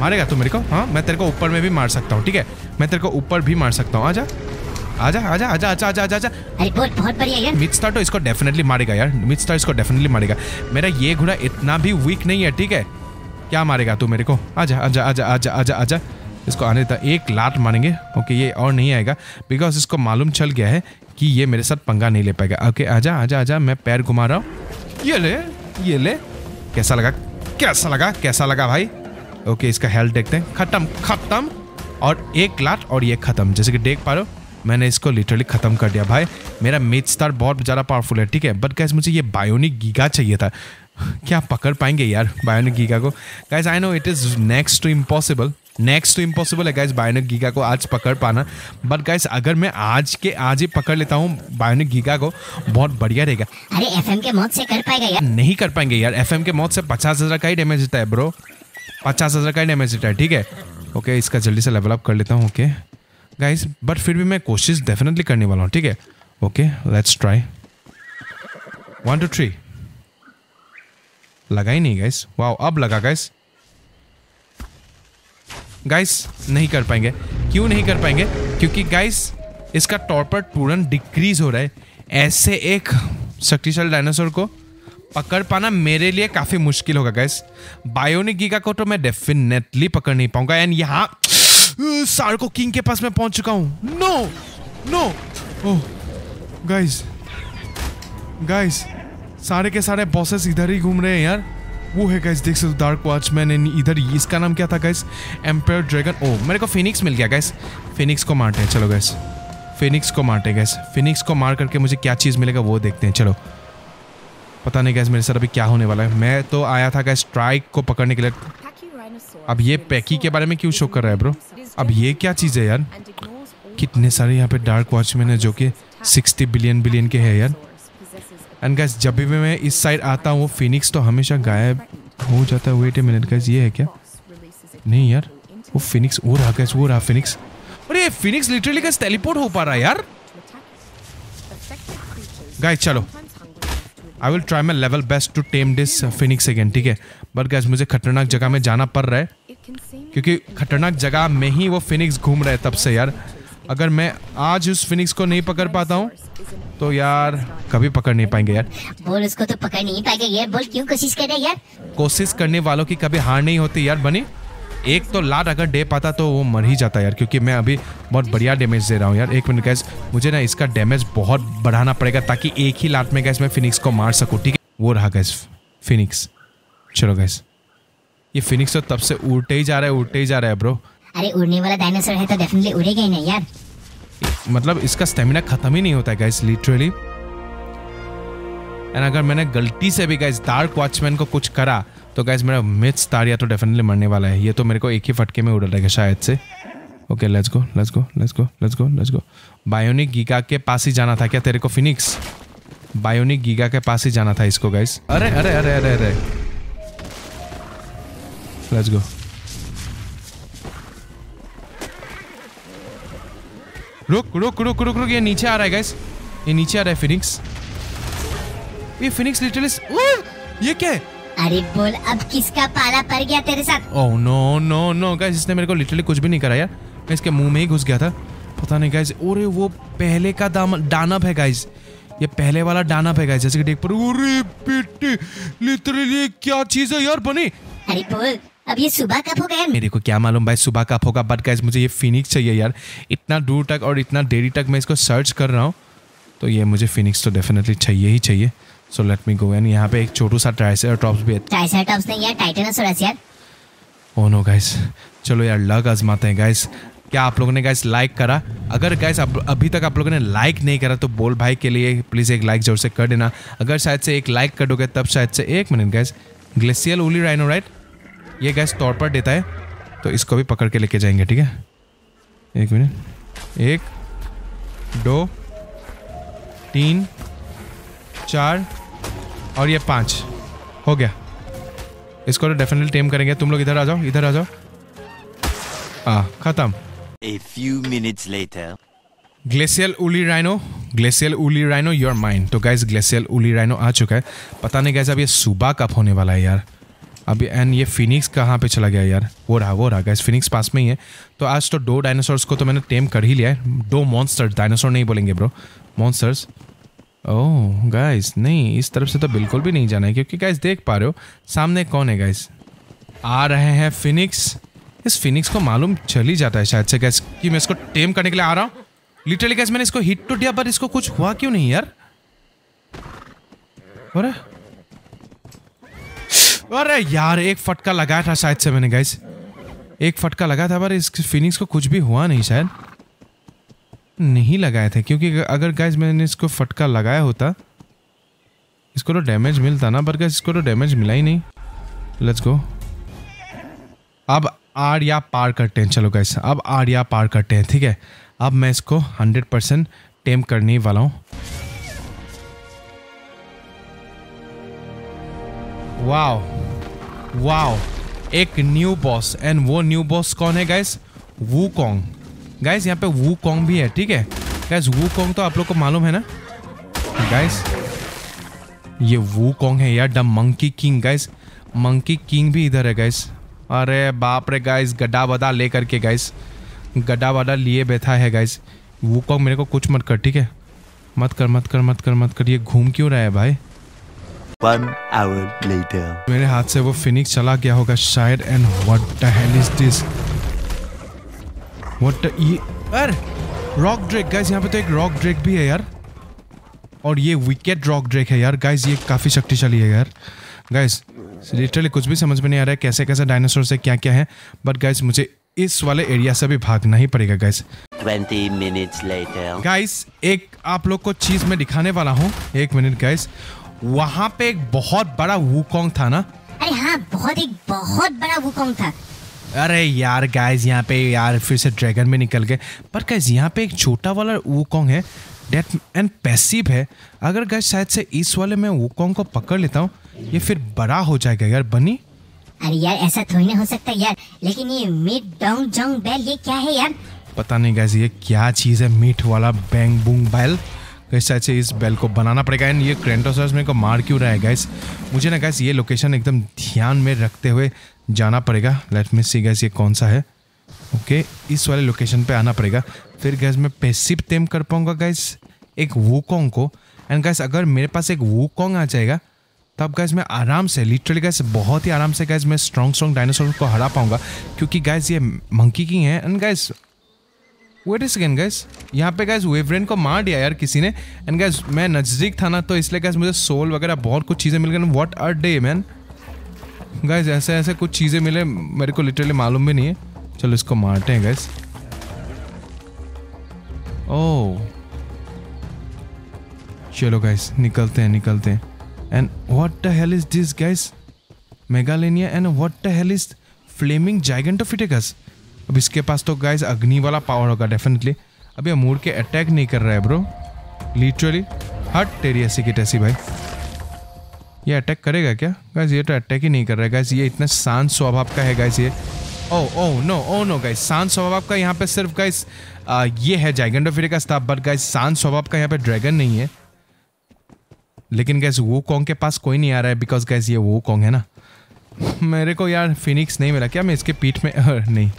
मारेगा तू मेरे को हाँ मैं तेरे को ऊपर में भी मार सकता हूँ ठीक है मैं तेरे को ऊपर भी मार सकता हूँ आजा आजा आजा आजा आजा आजा आजा अरे बहुत बहुत बढ़िया यार मिड स्टार तो इसको डेफिनेटली मारेगा यार मिड स्टार इसको डेफिनेटली मारेगा मेरा ये घोड़ा इतना भी वीक नहीं है ठीक है क्या मारेगा तू मेरे को आजा आजा आजा आजा आजा आजा इसको आने तक एक लाट मारेंगे ओके ये और नहीं आएगा बिकॉज इसको मालूम चल गया है कि ये मेरे साथ पंगा नहीं ले पाएगा ओके आजा आजा आजा मैं पैर घुमा रहा हूँ ये ले ये ले कैसा लगा कैसा लगा कैसा लगा भाई ओके इसका हेल्थ देखते हैं ख़त्म ख़त्म और एक लाट और ये ख़त्म जैसे कि देख पा रहे हो मैंने इसको लिटरली ख़त्म कर दिया भाई मेरा मेज स्टार बहुत ज़्यादा पावरफुल है ठीक है बट गैस मुझे ये बायोनिक गीगा चाहिए था क्या पकड़ पाएंगे यार बायोनिक गीगा को guys I know it is next to impossible next तो इम्पॉसिबल है गाइज बायोनिक गीगा को आज पकड़ पाना बट गाइज अगर मैं आज के आज ही पकड़ लेता हूँ बायोनिक गीगा को बहुत बढ़िया रहेगा अरे एफएम के मौत से कर पाएगा यार नहीं कर पाएंगे यार एफएम के मौत से पचास हजार का ही डैमेज होता है ब्रो पचास हजार का ही डैमेज होता है ठीक है ओके इसका जल्दी से लेवल अप कर लेता हूँ ओके गाइज बट फिर भी मैं कोशिश डेफिनेटली करने वाला हूँ ठीक है okay let's try one two three लगा ही नहीं गाइस वाह अब लगा गाइस गाइस नहीं कर पाएंगे क्यों नहीं कर पाएंगे क्योंकि गाइस इसका टॉर्पर टूरन डिक्रीज हो रहा है ऐसे एक शक्तिशाली डायनासोर को पकड़ पाना मेरे लिए काफ़ी मुश्किल होगा गैस बायोनिक गीगा को तो मैं डेफिनेटली पकड़ नहीं पाऊंगा एंड यहाँ सार्को किंग के पास मैं पहुंच चुका हूँ no no oh guys guys सारे के सारे बॉसेस इधर ही घूम रहे हैं यार वो है गैस देख सकते डार्क वॉचमैन एंड इधर इसका नाम क्या था गैस एम्पायर ड्रैगन ओ मेरे को फिनिक्स मिल गया गैस फिनिक्स को मारते हैं चलो गैस फिनिक्स को मारते हैं गैस फिनिक्स को मार करके मुझे क्या चीज़ मिलेगा वो देखते हैं चलो पता नहीं गैस मेरे साथ अभी क्या होने वाला है मैं तो आया था गैस स्ट्राइक को पकड़ने के लिए अब ये पैकी के बारे में क्यों शो कर रहा है ब्रो अब ये क्या चीज़ है यार कितने सारे यहाँ पे डार्क वॉचमैन है जो कि सिक्सटी बिलियन बिलियन के है यार एंड गैस जब भी मैं इस साइड आता हूँ फिनिक्स तो हमेशा गायब हो जाता है वेट ए मिनट गैस ये है क्या नहीं यार वो फिनिक्स वो रहा गैस वो रहा फिनिक्स अरे फिनिक्स लिटरली गैस टेलीपोर्ट हो पा रहा है यार गाइस चलो I will try my level best to tame this phoenix again ठीक है बट गैस मुझे खतरनाक जगह में जाना पड़ रहा है क्योंकि खतरनाक जगह में ही वो फिनिक्स घूम रहे तब से यार अगर मैं आज उस फिनिक्स को नहीं पकड़ पाता हूँ तो यार कभी पकड़ नहीं पाएंगे यार बोल उसको तो पकड़ नहीं पाएंगे यार बोल क्यों कोशिश कर रहे यार कोशिश करने वालों की कभी हार नहीं होती यार बनी एक तो लाट अगर दे पाता तो वो मर ही जाता यार क्योंकि मैं अभी बहुत बढ़िया डैमेज दे रहा हूँ यार एक मिनट गैस मुझे ना इसका डैमेज बहुत बढ़ाना पड़ेगा ताकि एक ही लाट में गैस मैं फिनिक्स को मार सकूँ ठीक है वो रहा गैस फिनिक्स चलो गैस ये फिनिक्स तो तब से उड़ते ही जा रहा है उड़ते ही जा रहा है ब्रो अरे उड़ने वाला डायनासोर है तो डेफिनेटली उड़ेगा ही नहीं यार मतलब इसका स्टेमिना ख़त्म ही नहीं होता है गाइस लिटरली एंड अगर मैंने गलती से भी गाइस डार्क वॉचमैन को कुछ करा तो गाइस मेरा मिथ्स तारिया तो डेफिनेटली मरने वाला है ये तो मेरे को एक ही फटके में उड़ रहेगा शायद से okay let's go let's go let's go let's go let's go bionic giga के पास ही जाना था क्या तेरे को फिनिक्स बायोनिक गीगा के पास ही जाना था इसको गाइस अरे अरे अरे अरे अरे लेट्स गो रुक रुक रुक रुक रुक ये नीचे आ रहा है गाइस ये नीचे आ रहा है फिनिक्स ये फिनिक्स लिटरली ये क्या है अरे बोल अब किसका पाला पड़ गया तेरे साथ oh no no no guys इसने मेरे को कुछ भी नहीं करा यार मैं इसके मुंह में ही घुस गया था पता नहीं गाइस अरे वो पहले का दाम डानप है गाइस ये पहले वाला डानप है गाइस जैसे कि देख पर अरे क्या चीज है यार बनी अरे बोल अब ये सुबह कब होगा मेरे को क्या मालूम भाई सुबह कब होगा बट गाइज मुझे ये फिनिक्स चाहिए यार इतना दूर तक और इतना देरी तक मैं इसको सर्च कर रहा हूँ तो ये मुझे फिनिक्स तो डेफिनेटली चाहिए ही चाहिए सो लेट मी गो एंड यहाँ पे एक छोटू सा टॉप्स uh, भी है टॉप्स नहीं यार टाइटेनोसॉरस यार ओ नो गाइस चलो यार लग आजमाते हैं गाइस क्या आप लोगों ने गाइस लाइक करा अगर गाइस आप अभी तक आप लोगों ने लाइक नहीं करा तो बोल भाई के लिए प्लीज़ एक लाइक जोर से कर देना अगर शायद से एक लाइक कर दोगे तब शायद से एक minute guys glacial woolly rhino right ये गैस तौर पर देता है तो इसको भी पकड़ के लेके जाएंगे ठीक है एक मिनट एक दो तीन चार और ये पाँच हो गया इसको तो डेफिनेटली टेम करेंगे तुम लोग इधर आ जाओ इधर आ जाओ हाँ खत्म A few minutes later. Glacial woolly rhino glacial woolly rhino your mind तो गैस ग्लेशियल उली राइनो आ चुका है पता नहीं गैस अब ये सुबह कब होने वाला है यार अभी एंड ये फिनिक्स कहाँ पे चला गया यार वो रहा वो रहा गैस फिनिक्स पास में ही है तो आज तो दो डायनासोर्स को तो मैंने टेम कर ही लिया है दो मॉन्स्टर्स डायनासोर नहीं बोलेंगे ब्रो मॉन्स्टर्स ओह गाइस नहीं इस तरफ से तो बिल्कुल भी नहीं जाना है क्योंकि गाइस देख पा रहे हो सामने कौन है गाइस आ रहे हैं फिनिक्स इस फिनिक्स को मालूम चल ही जाता है शायद से गैस कि मैं इसको टेम करने के लिए आ रहा हूँ लिटरली गैस मैंने इसको हिट टूट तो दिया पर इसको कुछ हुआ क्यों नहीं यार अरे अरे यार एक फटका लगाया था शायद से मैंने गाइस एक फटका लगा था पर इस फिनिक्स को कुछ भी हुआ नहीं शायद नहीं लगाए थे क्योंकि अगर गाइस मैंने इसको फटका लगाया होता इसको तो डैमेज मिलता ना पर गाइस इसको तो डैमेज मिला ही नहीं लेट्स गो अब आर या पार करते हैं चलो गाइस अब आर या पार करते हैं ठीक है अब मैं इसको हंड्रेड परसेंट टेम करने वाला हूँ वाओ वाओ एक न्यू बॉस एंड वो न्यू बॉस कौन है गाइस वू कॉन्ग गाइस यहाँ पे वू कॉन्ग भी है ठीक है गाइस वू कॉन्ग तो आप लोग को मालूम है ना गाइस ये वू कॉन्ग है यार the monkey king guys monkey king भी इधर है गाइस अरे बाप रे गाइस गड्ढा वडा ले करके गाइस गड्ढा वडा लिए बैठा है गाइस वू कॉन्ग मेरे को कुछ मत कर ठीक है मत कर मत कर मत कर मत कर ये घूम क्यों रहा है भाई मेरे हाथ से वो फिनिक्स चला गया होगा शायद and what the hell is this what the ये अरे रॉक ड्रेक गाइस यहां पे तो एक रॉक ड्रेक भी है यार और ये विकेट रॉक ड्रेक है यार गाइस ये काफ़ी शक्तिशाली है यार गाइस लिटरली कुछ भी समझ में नहीं आ रहा है कैसे कैसे डायनासोर से क्या क्या है बट गाइस मुझे इस वाले एरिया से भी भागना ही पड़ेगा guys twenty minutes later guys एक आप लोग को चीज मैं दिखाने वाला हूँ एक मिनट गाइस वहाँ पे एक बहुत बड़ा कॉन्ग था ना अरे हाँ बहुत एक बहुत बड़ा कॉन्ग था अरे यार गाइस यहाँ पे यार फिर से ड्रैगन में निकल गए पर गाइस यहाँ पे एक छोटा वाला वूकॉन्ग है डेट एंड पैसिव है अगर गाइस शायद से इस वाले में कॉन्ग को पकड़ लेता हूँ ये फिर बड़ा हो जाएगा यार बनी अरे यार ऐसा थोड़ी ना हो सकता यार लेकिन ये मिड डोंग जंग बैल ये क्या है यार पता नहीं गाइस ये क्या चीज़ है मीठ वाला बैंग बूंग बैल तो इस साइड से इस बेल को बनाना पड़ेगा एंड ये क्रेंटोसर्स मेरे को मार क्यों रहा है गैस मुझे ना गैस ये लोकेशन एकदम ध्यान में रखते हुए जाना पड़ेगा लेट मी सी गैस ये कौन सा है ओके okay, इस वाले लोकेशन पे आना पड़ेगा फिर गैस मैं पेसिप टेम कर पाऊँगा गैस एक वूकोंग को एंड गैस अगर मेरे पास एक वूकोंग आ जाएगा तब गैस मैं आराम से लिटरली गैस बहुत ही आराम से गैस मैं स्ट्रॉन्ग स्ट्रॉन्ग डायनासोर को हरा पाऊँगा क्योंकि गैस ये मंकी की है and guys wait second guys यहाँ पे गैस वेवरेन को मार दिया यार किसी ने एंड गैस मैं नज़दीक था ना तो इसलिए गैस मुझे सोल वगैरह बहुत कुछ चीज़ें मिल गई what are they man guys ऐसे ऐसे कुछ चीज़ें मिले मेरे को लिटरली मालूम भी नहीं है चलो इसको मारते हैं गैस ओ oh. चलो गैस निकलते हैं निकलते हैं and what the hell is this guys mega and what the hell is flaming giant of इटेगस अब इसके पास तो गाइज अग्नि वाला पावर होगा डेफिनेटली अब ये मूड के अटैक नहीं कर रहा है ब्रो लिटरली हट तेरी ऐसी की टैसी भाई ये अटैक करेगा क्या गाइज ये तो अटैक ही नहीं कर रहा है गाइज ये इतना शांत स्वभाव का है गाइज ये oh oh no oh no guys शांत स्वभाव का यहाँ पे सिर्फ गाइस ये है फिर का स्टाफ बट गाइज शांत स्वभाव का यहाँ पे ड्रैगन नहीं है लेकिन गैस वो कॉन्ग के पास कोई नहीं आ रहा है बिकॉज गैस ये वो कॉन्ग है ना मेरे को यार फिनिक्स नहीं मिला क्या मैं इसके पीठ में नहीं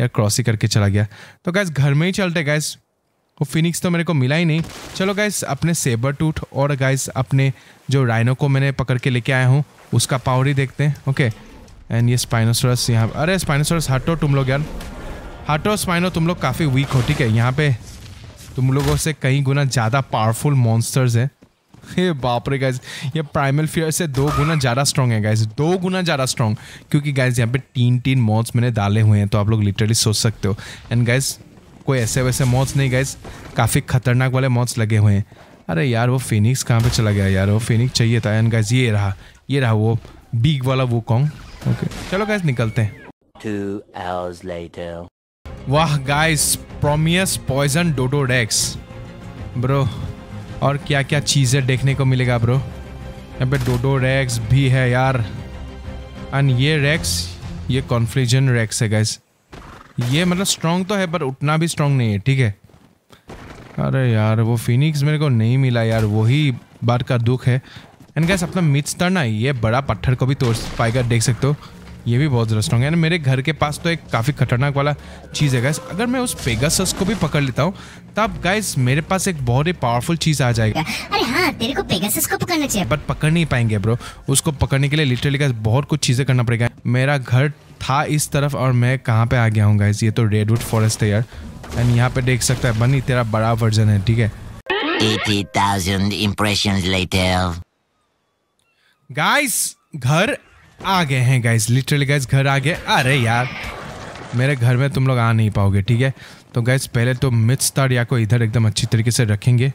यार क्रॉस ही करके चला गया तो गैस घर में ही चलते गैस वो फिनिक्स तो मेरे को मिला ही नहीं चलो गैस अपने सेबर टूट और गैस अपने जो राइनो को मैंने पकड़ के लेके आया हूँ उसका पावर ही देखते हैं ओके एंड ये स्पाइनोसोरस यहाँ अरे स्पाइनोसोरस हटो तुम लोग यार हटो स्पाइनो तुम लोग काफ़ी वीक हो ठीक है यहाँ पे तुम लोगों से कई गुना ज़्यादा पावरफुल मॉन्स्टर्स हैं ये बाप रे गाइज ये प्राइमल फियर से दो गुना ज़्यादा स्ट्रॉन्ग है गाइज दो गुना ज़्यादा स्ट्रॉन्ग क्योंकि गाइज यहाँ पे तीन तीन मॉड्स मैंने डाले हुए हैं तो आप लोग लिटरली सोच सकते हो एंड गाइज कोई ऐसे वैसे मॉड्स नहीं गाइज काफ़ी खतरनाक वाले मॉड्स लगे हुए हैं अरे यार वो फिनिक्स कहाँ पे चला गया यार वो फिनिक्स चाहिए था एंड गाइज ये रहा ये रहा वो बिग वाला वो कॉन्ग ओके चलो गाइज निकलते हैं वाह गाइस प्रोमियस पॉइजन डोडोडेक्स ब्रो और क्या क्या चीज़ें देखने को मिलेगा ब्रो यहाँ पे डोडो रैक्स भी है यार एंड ये रैक्स ये कॉन्फ्लिजन रैक्स है गैस ये मतलब स्ट्रॉन्ग तो है पर उतना भी स्ट्रांग नहीं है ठीक है अरे यार वो फिनिक्स मेरे को नहीं मिला यार वही बात का दुख है एंड गैस अपना मिथ्स था ना ये बड़ा पत्थर को भी तोड़ पाएगा देख सकते हो ये भी बहुत ज़रा स्ट्रॉन्ग है ना मेरे घर के पास तो एक काफ़ी खतरनाक वाला चीज़ है गैस अगर मैं उस पेगासस को भी पकड़ लेता हूँ तब गैस मेरे पास एक बहुत ही पावरफुल चीज़ आ जाएगी अरे हाँ तेरे को पेगासस को पकड़ना चाहिए बट पकड़ नहीं पाएंगे ब्रो उसको पकड़ने के लिए लिटरली गैस बहुत कुछ चीज़ें करना पड़ेगा मेरा घर था इस तरफ और मैं कहाँ पर आ गया हूँ गैस ये तो रेडवुड फॉरेस्ट है यार एंड यहाँ पर देख सकता है बनी तेरा बड़ा वर्जन है ठीक है 80,000 impressions later. Guys, घर आ गए हैं गाइज लिटरली गाइज घर आ गए अरे यार मेरे घर में तुम लोग आ नहीं पाओगे ठीक है तो गैस पहले तो मिथ्स ताड़िया को इधर एकदम अच्छी तरीके से रखेंगे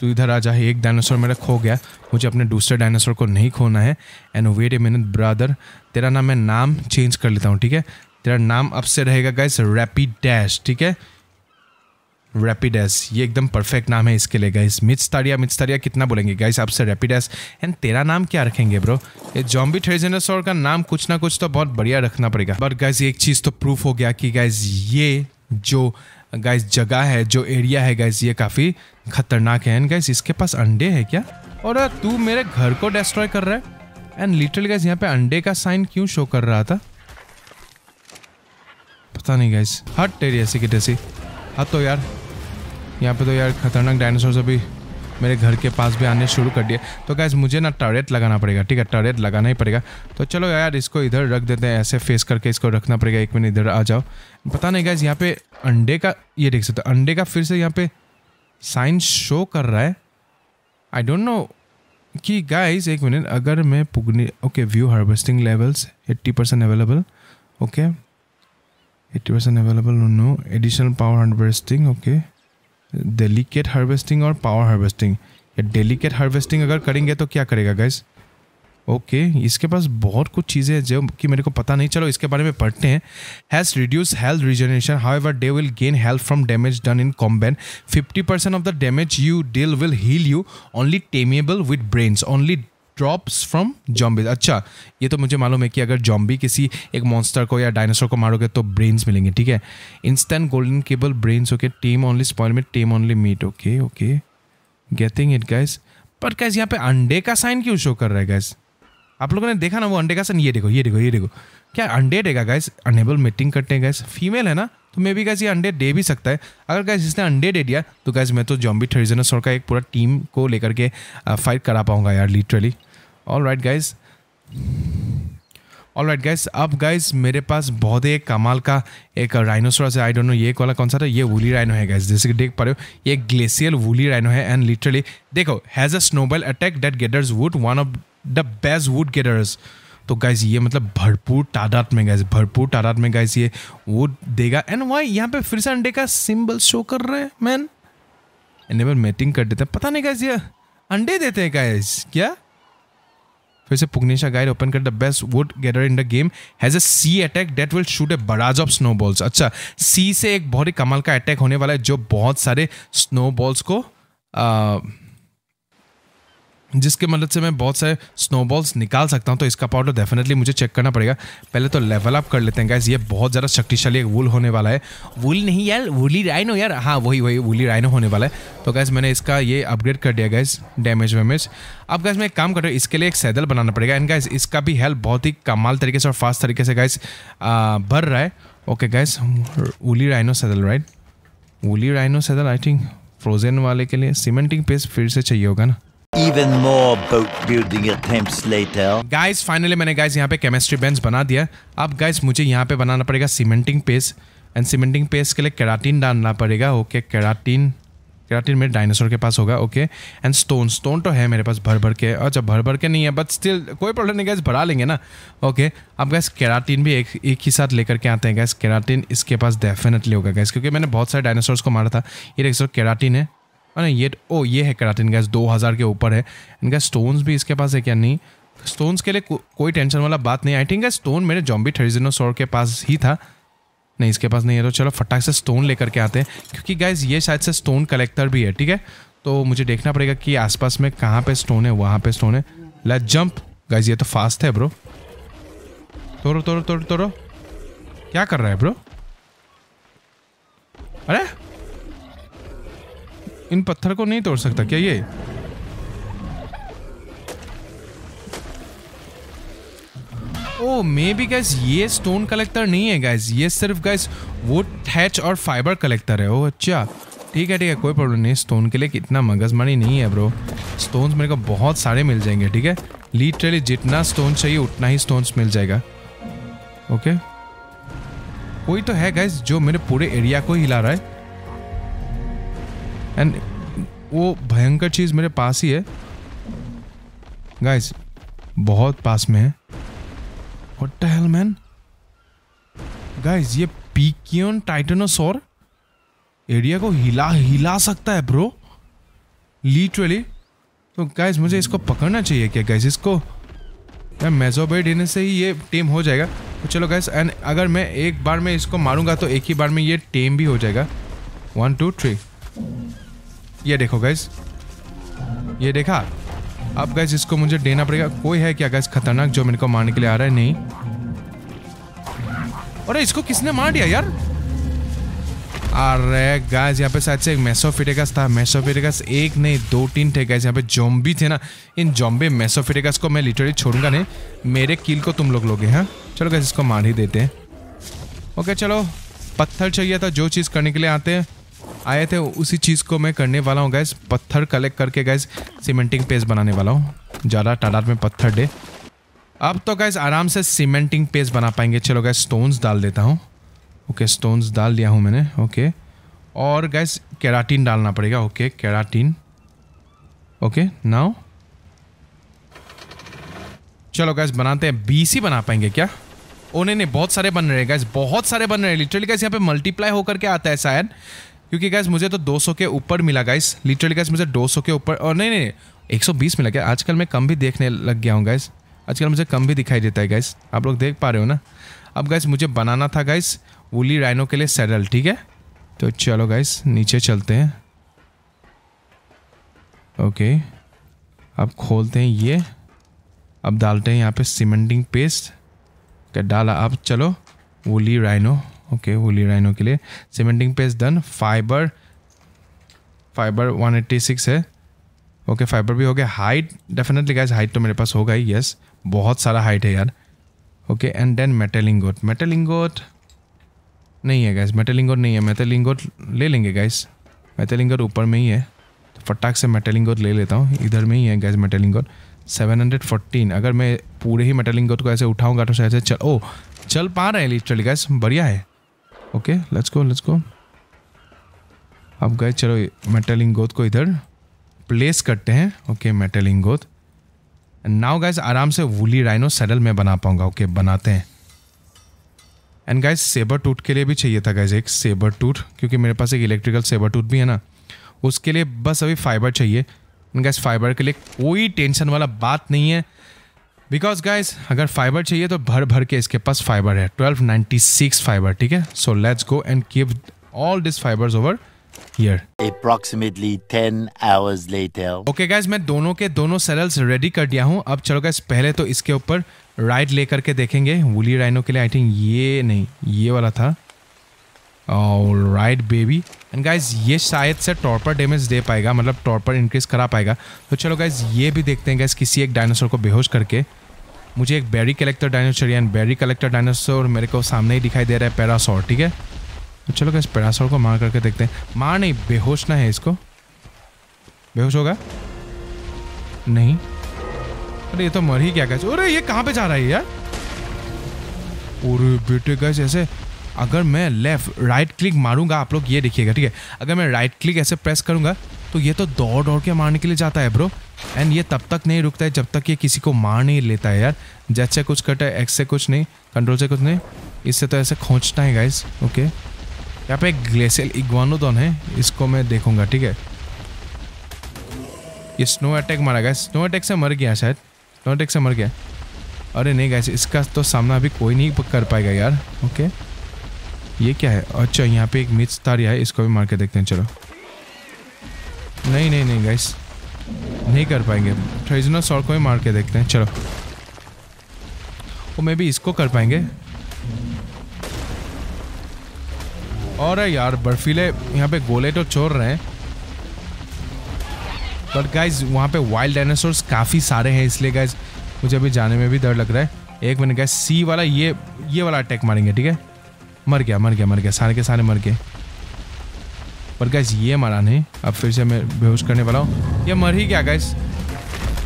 तो इधर आ जाए एक डायनासोर मेरा खो गया मुझे अपने दूसरे डायनासोर को नहीं खोना है and wait a minute brother तेरा नाम मैं नाम चेंज कर लेता हूँ ठीक है तेरा नाम अब से रहेगा गैस रैपिड डैश ठीक है रैपिड ये एकदम परफेक्ट नाम है इसके लिए गाइस मिच तारिया मिच तारिया कितना बोलेंगे गाइस आपसे रैपिड एंड तेरा नाम क्या रखेंगे ब्रो ये जॉम्बी ट्रेजेनोसोर का नाम कुछ ना कुछ तो बहुत बढ़िया रखना पड़ेगा बट गाइज एक चीज़ तो प्रूफ हो गया कि गाइज ये जो गाइज जगह है जो एरिया है गाइज ये काफ़ी खतरनाक है एंड गाइज इसके पास अंडे है क्या और तू मेरे घर को डिस्ट्रॉय कर रहा है एंड लिटल गैस यहाँ पे अंडे का साइन क्यों शो कर रहा था पता नहीं गैस हट तेरी ऐसी की तैसी हट तो यार यहाँ पे तो यार खतरनाक डायनासोर अभी मेरे घर के पास भी आने शुरू कर दिए तो गैस मुझे ना टॉयलेट लगाना पड़ेगा ठीक है टॉयलेट लगाना ही पड़ेगा तो चलो यार इसको इधर रख देते हैं ऐसे फेस करके इसको रखना पड़ेगा एक मिनट इधर आ जाओ पता नहीं गैस यहाँ पे अंडे का ये देख सकते हो अंडे का फिर से यहाँ पे साइन शो कर रहा है आई डोंट नो कि गाइज एक मिनट अगर मैं पुगनी okay view harvesting levels eighty percent available okay eighty percent available no additional power harvesting okay delicate harvesting और पावर हार्वेस्टिंग डेलीकेट हार्वेस्टिंग अगर करेंगे तो क्या करेगा गैस ओके okay, इसके पास बहुत कुछ चीज़ें हैं जो कि मेरे को पता नहीं चलो इसके बारे में पढ़ते हैं has reduce health regeneration however they will gain health from damage done in combat fifty percent of the damage you deal will heal you only tameable with brains only drops from zombie अच्छा ये तो मुझे मालूम है कि अगर जॉम्बी किसी एक मॉन्स्टर को या डायनासोर को मारोगे तो ब्रेन्स मिलेंगे ठीक है instant golden kibble brains okay team only spoil में team only meat okay okay getting it guys पर गाइस यहाँ पे अंडे का साइन क्यों शो कर रहा है गाइस आप लोगों ने देखा ना वो अंडे का साइन ये देखो ये देखो ये देखो क्या अंडे देगा गाइस अनेबल मीटिंग करते हैं गाइस फीमेल है ना तो मे भी गैस ये अंडे दे भी सकता है अगर गैस इसने अंडे दे दिया तो गैस मैं तो जॉम्बी थर्जनस का एक पूरा टीम को लेकर के फाइट करा पाऊंगा यार literally all right guys all right guys अब गाइज मेरे पास बहुत ही एक कमाल का एक राइनोसोरस है आई डोंट नो ये वाला कौन सा था ये वुली राइनो है गाइज जैसे कि देख पा रहे हो ये ग्लेशियल वुली राइनो है एंड लिटरली देखो has a snowball attack that gatherers wood one of the best wood gatherers तो गाइज ये मतलब भरपूर तादाद में गाइज भरपूर तादाद में गाइज ये वो देगा एंड वाई यहाँ पे फिर से अंडे का सिंबल शो कर रहे हैं मैन एंड मेटिंग कर देते हैं पता नहीं गाइज ये अंडे देते हैं गाइज क्या फिर से पुग्नेशा गाइड ओपन कर the best wood gatherer in the game has a C attack that will shoot a barrage of snow balls अच्छा सी से एक बहुत ही कमाल का अटैक होने वाला है जो बहुत सारे स्नो बॉल्स को uh, जिसके मदद से मैं बहुत सारे स्नोबॉल्स निकाल सकता हूँ तो इसका पाउडर डेफिनेटली मुझे चेक करना पड़ेगा पहले तो लेवल अप कर लेते हैं गैस ये बहुत ज़्यादा शक्तिशाली एक वूल होने वाला है वूल नहीं यार वूली राइनो यार हाँ वही वही वूली राइनो होने वाला है तो गैस मैंने इसका ये अपग्रेड कर दिया गैस डैमेज वैमेज अब गैस मैं एक काम कर रहा हूँ इसके लिए एक सैदल बनाना पड़ेगा एंड गैस इसका भी हेल्प बहुत ही कमाल तरीके से और फास्ट तरीके से गैस भर रहा है okay guys woolly rhino saddle right woolly rhino saddle I think frozen वाले के लिए सीमेंटिंग पेस्ट फिर से चाहिए होगा ना even more boat building attempts later. Guys, finally मैंने guys यहाँ पे chemistry bench बना दिया अब guys मुझे यहाँ पे बनाना पड़ेगा cementing paste and cementing paste के लिए केराटिन डालना पड़ेगा ओके okay, केराटिन मेरे डायनासोर के पास होगा ओके एंड स्टोन स्टोन तो है मेरे पास भर भर के अच्छा भर भर के नहीं है बट स्टिल कोई प्रॉब्लम नहीं गैस भरा लेंगे ना ओके okay, अब गैस केराटिन भी एक एक ही साथ लेकर के आते हैं गैस केराटिन इसके पास डेफिनेटली होगा गैस क्योंकि मैंने बहुत सारे डायनासोर्स को मारा था ये सो केराटिन है अरे हाँ ये ओ ये है कराटिन गैस दो हज़ार के ऊपर है इनका स्टोन्स भी इसके पास है क्या नहीं स्टोन्स के लिए को, कोई टेंशन वाला बात नहीं आई थिंक स्टोन मेरे जॉम्बी सोर के पास ही था नहीं इसके पास नहीं है तो चलो फटाक से स्टोन लेकर के आते हैं क्योंकि गैस ये शायद से स्टोन कलेक्टर भी है ठीक है तो मुझे देखना पड़ेगा कि आसपास में कहाँ पर स्टोन है वहाँ पे स्टोन है लेट जम्प गैस ये तो फास्ट है ब्रो तोड़ो तोड़ो तोड़ो तोड़ो क्या कर रहा है ब्रो अरे इन पत्थर को नहीं तोड़ सकता क्या ये ओ मे बी गैस ये स्टोन कलेक्टर नहीं है गैस ये सिर्फ गैस वो थैच और फाइबर कलेक्टर है ओ oh, अच्छा ठीक है ठीक है कोई प्रॉब्लम नहीं स्टोन के लिए कितना मगजमारी नहीं है ब्रो स्टोन्स मेरे को बहुत सारे मिल जाएंगे ठीक है लिटरली जितना स्टोन चाहिए उतना ही स्टोन्स मिल जाएगा ओके कोई तो है गैस जो मेरे पूरे एरिया को हिला रहा है एंड वो भयंकर चीज़ मेरे पास ही है गाइस बहुत पास में है what the hell man guys ये पीकियन टाइटनोसोर एरिया को हिला हिला सकता है ब्रो लिटरली तो गाइस मुझे इसको पकड़ना चाहिए क्या गाइस इसको मैं मेजोबे देने से ही ये टेम हो जाएगा तो चलो गाइस एंड अगर मैं एक बार में इसको मारूंगा तो एक ही बार में ये टेम भी हो जाएगा वन टू थ्री ये देखो गैस ये देखा अब गैस इसको मुझे देना पड़ेगा कोई है क्या गैस खतरनाक जो मेरे को मारने के लिए आ रहा है नहीं अरे इसको किसने मार दिया यार अरे गैस यहाँ पे शायद से एक मेसोफिटेगस था मेसोफिटेगस एक नहीं दो तीन थे गैस यहाँ पे जोम्बी थे ना इन जोम्बी मेसोफिटेगस को मैं लिटरली छोड़ूंगा नहीं मेरे किल को तुम लोग लोगे हैं हाँ? चलो गैस इसको मार ही देते हैं ओके चलो पत्थर चाहिए था जो चीज़ करने के लिए आते हैं आए थे उसी चीज़ को मैं करने वाला हूँ गैस पत्थर कलेक्ट करके गैस सीमेंटिंग पेस्ट बनाने वाला हूँ ज़्यादा तादाद में पत्थर डे अब तो गैस आराम से सीमेंटिंग पेस्ट बना पाएंगे चलो गैस स्टोन्स डाल देता हूँ ओके स्टोन्स डाल दिया हूँ मैंने ओके और गैस कैराटीन डालना पड़ेगा ओके कैराटीन ओके नाउ चलो गैस बनाते हैं बीस ही बना पाएंगे क्या ओ नहीं नहीं बहुत सारे बन रहे हैं गैस बहुत सारे बन रहे हैं लिटरली गैस यहाँ पे मल्टीप्लाई होकर के आता है शायद क्योंकि गैस मुझे तो 200 के ऊपर मिला गाइस लिटरली गैस मुझे 200 के ऊपर और नहीं नहीं 120 मिला गया आजकल मैं कम भी देखने लग गया हूँ गैस आजकल मुझे कम भी दिखाई देता है गैस आप लोग देख पा रहे हो ना अब गैस मुझे बनाना था गैस वुली राइनो के लिए सैडल ठीक है तो चलो गैस नीचे चलते हैं ओके अब खोलते हैं ये अब डालते हैं यहाँ पर सीमेंटिंग पेस्ट क्या डाला अब चलो woolly rhino okay woolly rhino के लिए cementing paste done fiber fiber 186 है ओके okay, फाइबर भी हो गया हाइट डेफिनेटली गाइज हाइट तो मेरे पास होगा ही यस बहुत सारा हाइट है यार okay and then metal ingot metal ingot नहीं है मेटल मेटेलिंगोट नहीं है मेटेलिंगोट ले लेंगे मेटल मेटेलिंगोट ऊपर में ही है तो फटाक से मेटेलिंगोट ले लेता हूँ इधर में ही है गाइस मेटेलिंगोट 714 अगर मैं पूरे ही मेटेलिंगोट को ऐसे उठाऊँगा तो शायद चल ओ चल पा रहे हैं लिटरली गाइस बढ़िया है okay let's go let's go अब गए चलो मेटल इंगोद को इधर प्लेस करते हैं okay metal ingot and now guys आराम से वूली राइनो सैडल में बना पाऊंगा ओके okay, बनाते हैं एंड गाइज सेबर टूट के लिए भी चाहिए था गाइज एक सेबर टूट क्योंकि मेरे पास एक इलेक्ट्रिकल सेबर टूट भी है ना उसके लिए बस अभी फाइबर चाहिए एंड गाइज फाइबर के लिए कोई टेंशन वाला बात नहीं है बिकॉज गाइज अगर फाइबर चाहिए तो भर भर के इसके पास फाइबर है ट्वेल्व नाइनटी सिक्स फाइबर ठीक है so let's go and keep all this fibers over here approximately 10 hours later okay guys मैं दोनों के दोनों सेरल्स रेडी कर दिया हूँ अब चलो guys पहले तो इसके ऊपर राइड ले करके देखेंगे वुली राइनो के लिए आई थिंक ये नहीं ये वाला था और राइट बेबी एंड गाइज ये शायद से टॉर्पर डैमेज दे पाएगा मतलब टॉर्पर इंक्रीज करा पाएगा तो चलो गाइज ये भी देखते हैं गाइज किसी एक डायनासोर को बेहोश करके मुझे एक berry collector dinosaur and berry collector dinosaur मेरे को सामने ही दिखाई दे रहा है पैरासोर ठीक है तो चलो गाइज पैरासोर को मार करके देखते हैं मार नहीं बेहोश ना है इसको बेहोश होगा नहीं अरे ये तो मर ही क्या गैस अरे ये कहाँ पे जा रहा है यार और बेटे गैस ऐसे अगर मैं लेफ़्ट राइट क्लिक मारूंगा आप लोग ये देखिएगा ठीक है अगर मैं राइट क्लिक ऐसे प्रेस करूंगा तो ये तो दौड़ दौड़ के मारने के लिए जाता है ब्रो एंड ये तब तक नहीं रुकता है जब तक ये किसी को मार नहीं लेता है यार जेट से कुछ कट है एक्स से कुछ नहीं कंट्रोल से कुछ नहीं इससे तो ऐसे खोजता है गाइस ओके यहाँ पे एक ग्लेशियल इग्वानोदॉन है इसको मैं देखूंगा ठीक है ये स्नो अटैक मारा गया स्नो अटैक से मर गया शायद स्नो अटैक से मर गया अरे नहीं गैस इसका तो सामना अभी कोई नहीं कर पाएगा यार ओके okay? ये क्या है अच्छा यहाँ पे एक मिर्च स्टार है इसको भी मार के देखते हैं चलो नहीं नहीं नहीं गाइस नहीं कर पाएंगे ट्रेजनल सॉर को भी मार के देखते हैं चलो वो मे भी इसको कर पाएंगे और यार बर्फीले यहाँ पे गोले तो छोड़ रहे हैं बट गाइज वहाँ पे वाइल्ड डायनासोर्स काफ़ी सारे हैं इसलिए गाइज मुझे अभी जाने में भी डर लग रहा है एक मिनट गाइज सी वाला ये ये वाला अटैक मारेंगे ठीक है मर गया मर गया मर गया सारे के सारे मर गए पर गैस ये मरा नहीं अब फिर से मैं बेहोश करने वाला हूँ ये मर ही गया गैस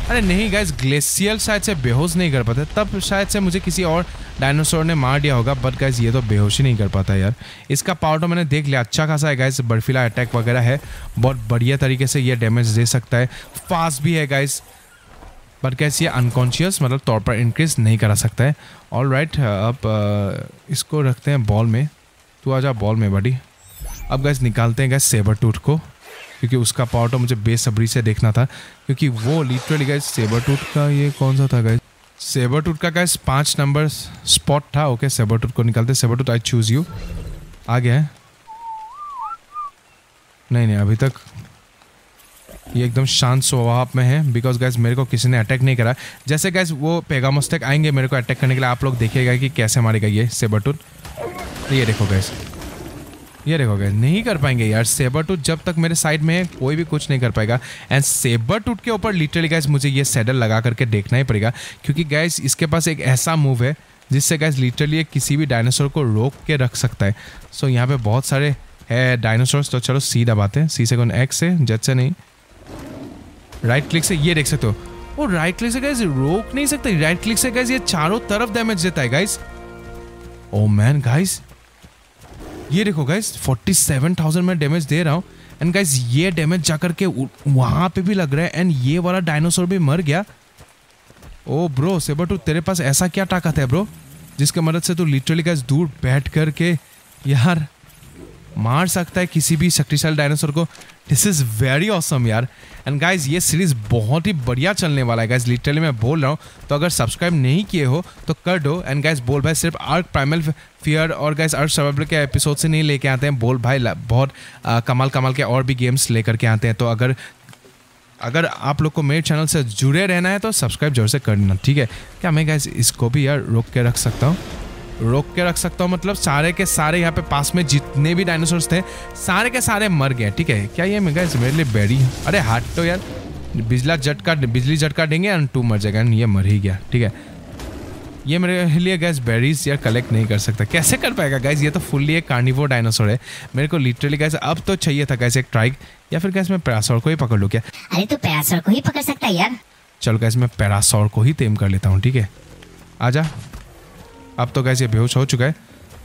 अरे नहीं गैस ग्लेशियर शायद से बेहोश नहीं कर पाता तब शायद से मुझे किसी और डायनासोर ने मार दिया होगा बट गैस ये तो बेहोश ही नहीं कर पाता यार इसका पाउडर तो मैंने देख लिया अच्छा खासा है गैस बर्फीला अटैक वगैरह है बहुत बढ़िया तरीके से ये डैमेज दे सकता है फास्ट भी है गैस बट गैस ये अनकॉन्शियस मतलब तौर पर इंक्रीज नहीं करा सकता है ऑल राइट right, uh, अब uh, इसको रखते हैं बॉल में तू आ जा बॉल में बडी अब गैस निकालते हैं गैस सेबर टूथ को क्योंकि उसका पावर तो मुझे बेसब्री से देखना था क्योंकि वो लिटरली गैस सेबर टूथ का ये कौन सा था गैस सेबर टूथ का गैस पाँच नंबर स्पॉट था ओके सेबर टूथ को निकालते saber tooth I choose you आ गया है नहीं नहीं अभी तक ये एकदम शांत स्वभाव में है बिकॉज गैस मेरे को किसी ने अटैक नहीं करा जैसे गैस वो पेगामोस तक आएंगे मेरे को अटैक करने के लिए आप लोग देखिएगा कि कैसे मारेगा ये सेबरटूथ तो ये देखो गैस ये देखो गैस नहीं कर पाएंगे यार सेबर टूट जब तक मेरे साइड में है कोई भी कुछ नहीं कर पाएगा एंड सेबर टूट के ऊपर लिटरली गैस मुझे ये सैडल लगा करके देखना ही पड़ेगा क्योंकि गैस इसके पास एक ऐसा मूव है जिससे गैस लिटरली किसी भी डायनासोर को रोक के रख सकता है सो यहाँ पर बहुत सारे है डायनासोर्स तो चलो सी दबाते हैं सी से कौन एक्स है जैसे से नहीं राइट क्लिक से ये देख सकते हो और राइट क्लिक से गाइज रोक नहीं सकते राइट क्लिक से गाइज ये चारों तरफ डैमेज देता है गाइज ओ मैन गाइज ये देखो गाइज 47,000 में डैमेज दे रहा हूँ एंड गाइज ये डैमेज जाकर के वहां पे भी लग रहा है एंड ये वाला डायनासोर भी मर गया ओ ब्रो सेबर टू तेरे पास ऐसा क्या ताकत है ब्रो जिसके मदद से तू लिटरली गाइज दूर बैठ करके यार मार सकता है किसी भी शक्तिशाली डायनासोर को दिस इज़ वेरी ऑसम यार एंड गाइज ये सीरीज़ बहुत ही बढ़िया चलने वाला है गाइज लिटरली मैं बोल रहा हूँ तो अगर सब्सक्राइब नहीं किए हो तो कर दो एंड गाइज बोल भाई सिर्फ आर्क प्राइमल फियर और गाइज अर्थ सर्वाइवल के एपिसोड से नहीं लेके आते हैं बोल भाई बहुत आ, कमाल कमाल के और भी गेम्स लेकर के आते हैं तो अगर अगर आप लोग को मेरे चैनल से जुड़े रहना है तो सब्सक्राइब जरूर से करना ठीक है क्या मैं गाइज इसको भी यार रोक के रख सकता हूँ रोक के रख सकता हूँ मतलब सारे के सारे यहाँ पे पास में जितने भी डायनासोर्स थे सारे के सारे मर गए ठीक है क्या ये मेगा मेरे लिए बेरी अरे हाट तो यार बिजला झटका बिजली झटका देंगे एंड टू मर जाएगा ये मर ही गया ठीक है ये मेरे लिए गैस बेरीज यार कलेक्ट नहीं कर सकता कैसे कर पाएगा गैस ये तो फुल्ली एक कार्निवो डायनासोर है मेरे को लिटरली गैस अब तो चाहिए था गैस एक ट्राइक या फिर गैस मैं पैरासोर को ही पकड़ लूँ क्या अरे तो पैरासोर को ही पकड़ सकता है यार चलो गैस मैं पैरासोर को ही तेम कर लेता हूँ ठीक है आ जा अब तो गैस ये बेहोश हो चुका है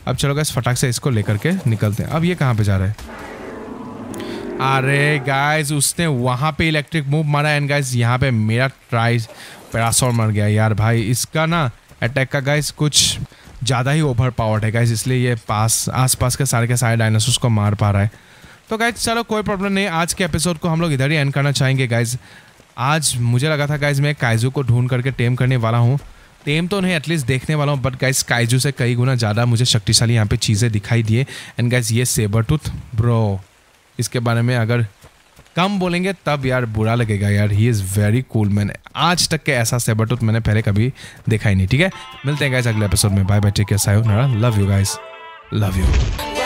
अब चलो गैस फटाक से इसको लेकर के निकलते हैं अब ये कहाँ पे जा रहा है अरे गाइज उसने वहाँ पे इलेक्ट्रिक मूव मारा एंड गाइज यहाँ पे मेरा ट्राइज पैरासोर मर गया यार भाई इसका ना अटैक का गाइज कुछ ज़्यादा ही ओवर पावर्ड है गाइज इसलिए ये पास आसपास के सारे के सारे डायनासोर्स को मार पा रहा है तो गाइज चलो कोई प्रॉब्लम नहीं आज के एपिसोड को हम लोग इधर ही एंड करना चाहेंगे गाइज आज मुझे लगा था गाइज मैं काइजू को ढूंढ करके टेम करने वाला हूँ टेम तो नहीं एटलीस्ट देखने वाला हूँ बट गाइज काइजू से कई गुना ज़्यादा मुझे शक्तिशाली यहाँ पे चीज़ें दिखाई दिए एंड गाइज ये सेबर टूथ ब्रो इसके बारे में अगर कम बोलेंगे तब यार बुरा लगेगा यार he is very cool man आज तक के ऐसा सेबर टूथ मैंने पहले कभी देखा ही नहीं ठीक है मिलते हैं गाइज अगले एपिसोड में बाय बाय टेक केयर सायो love you guys love you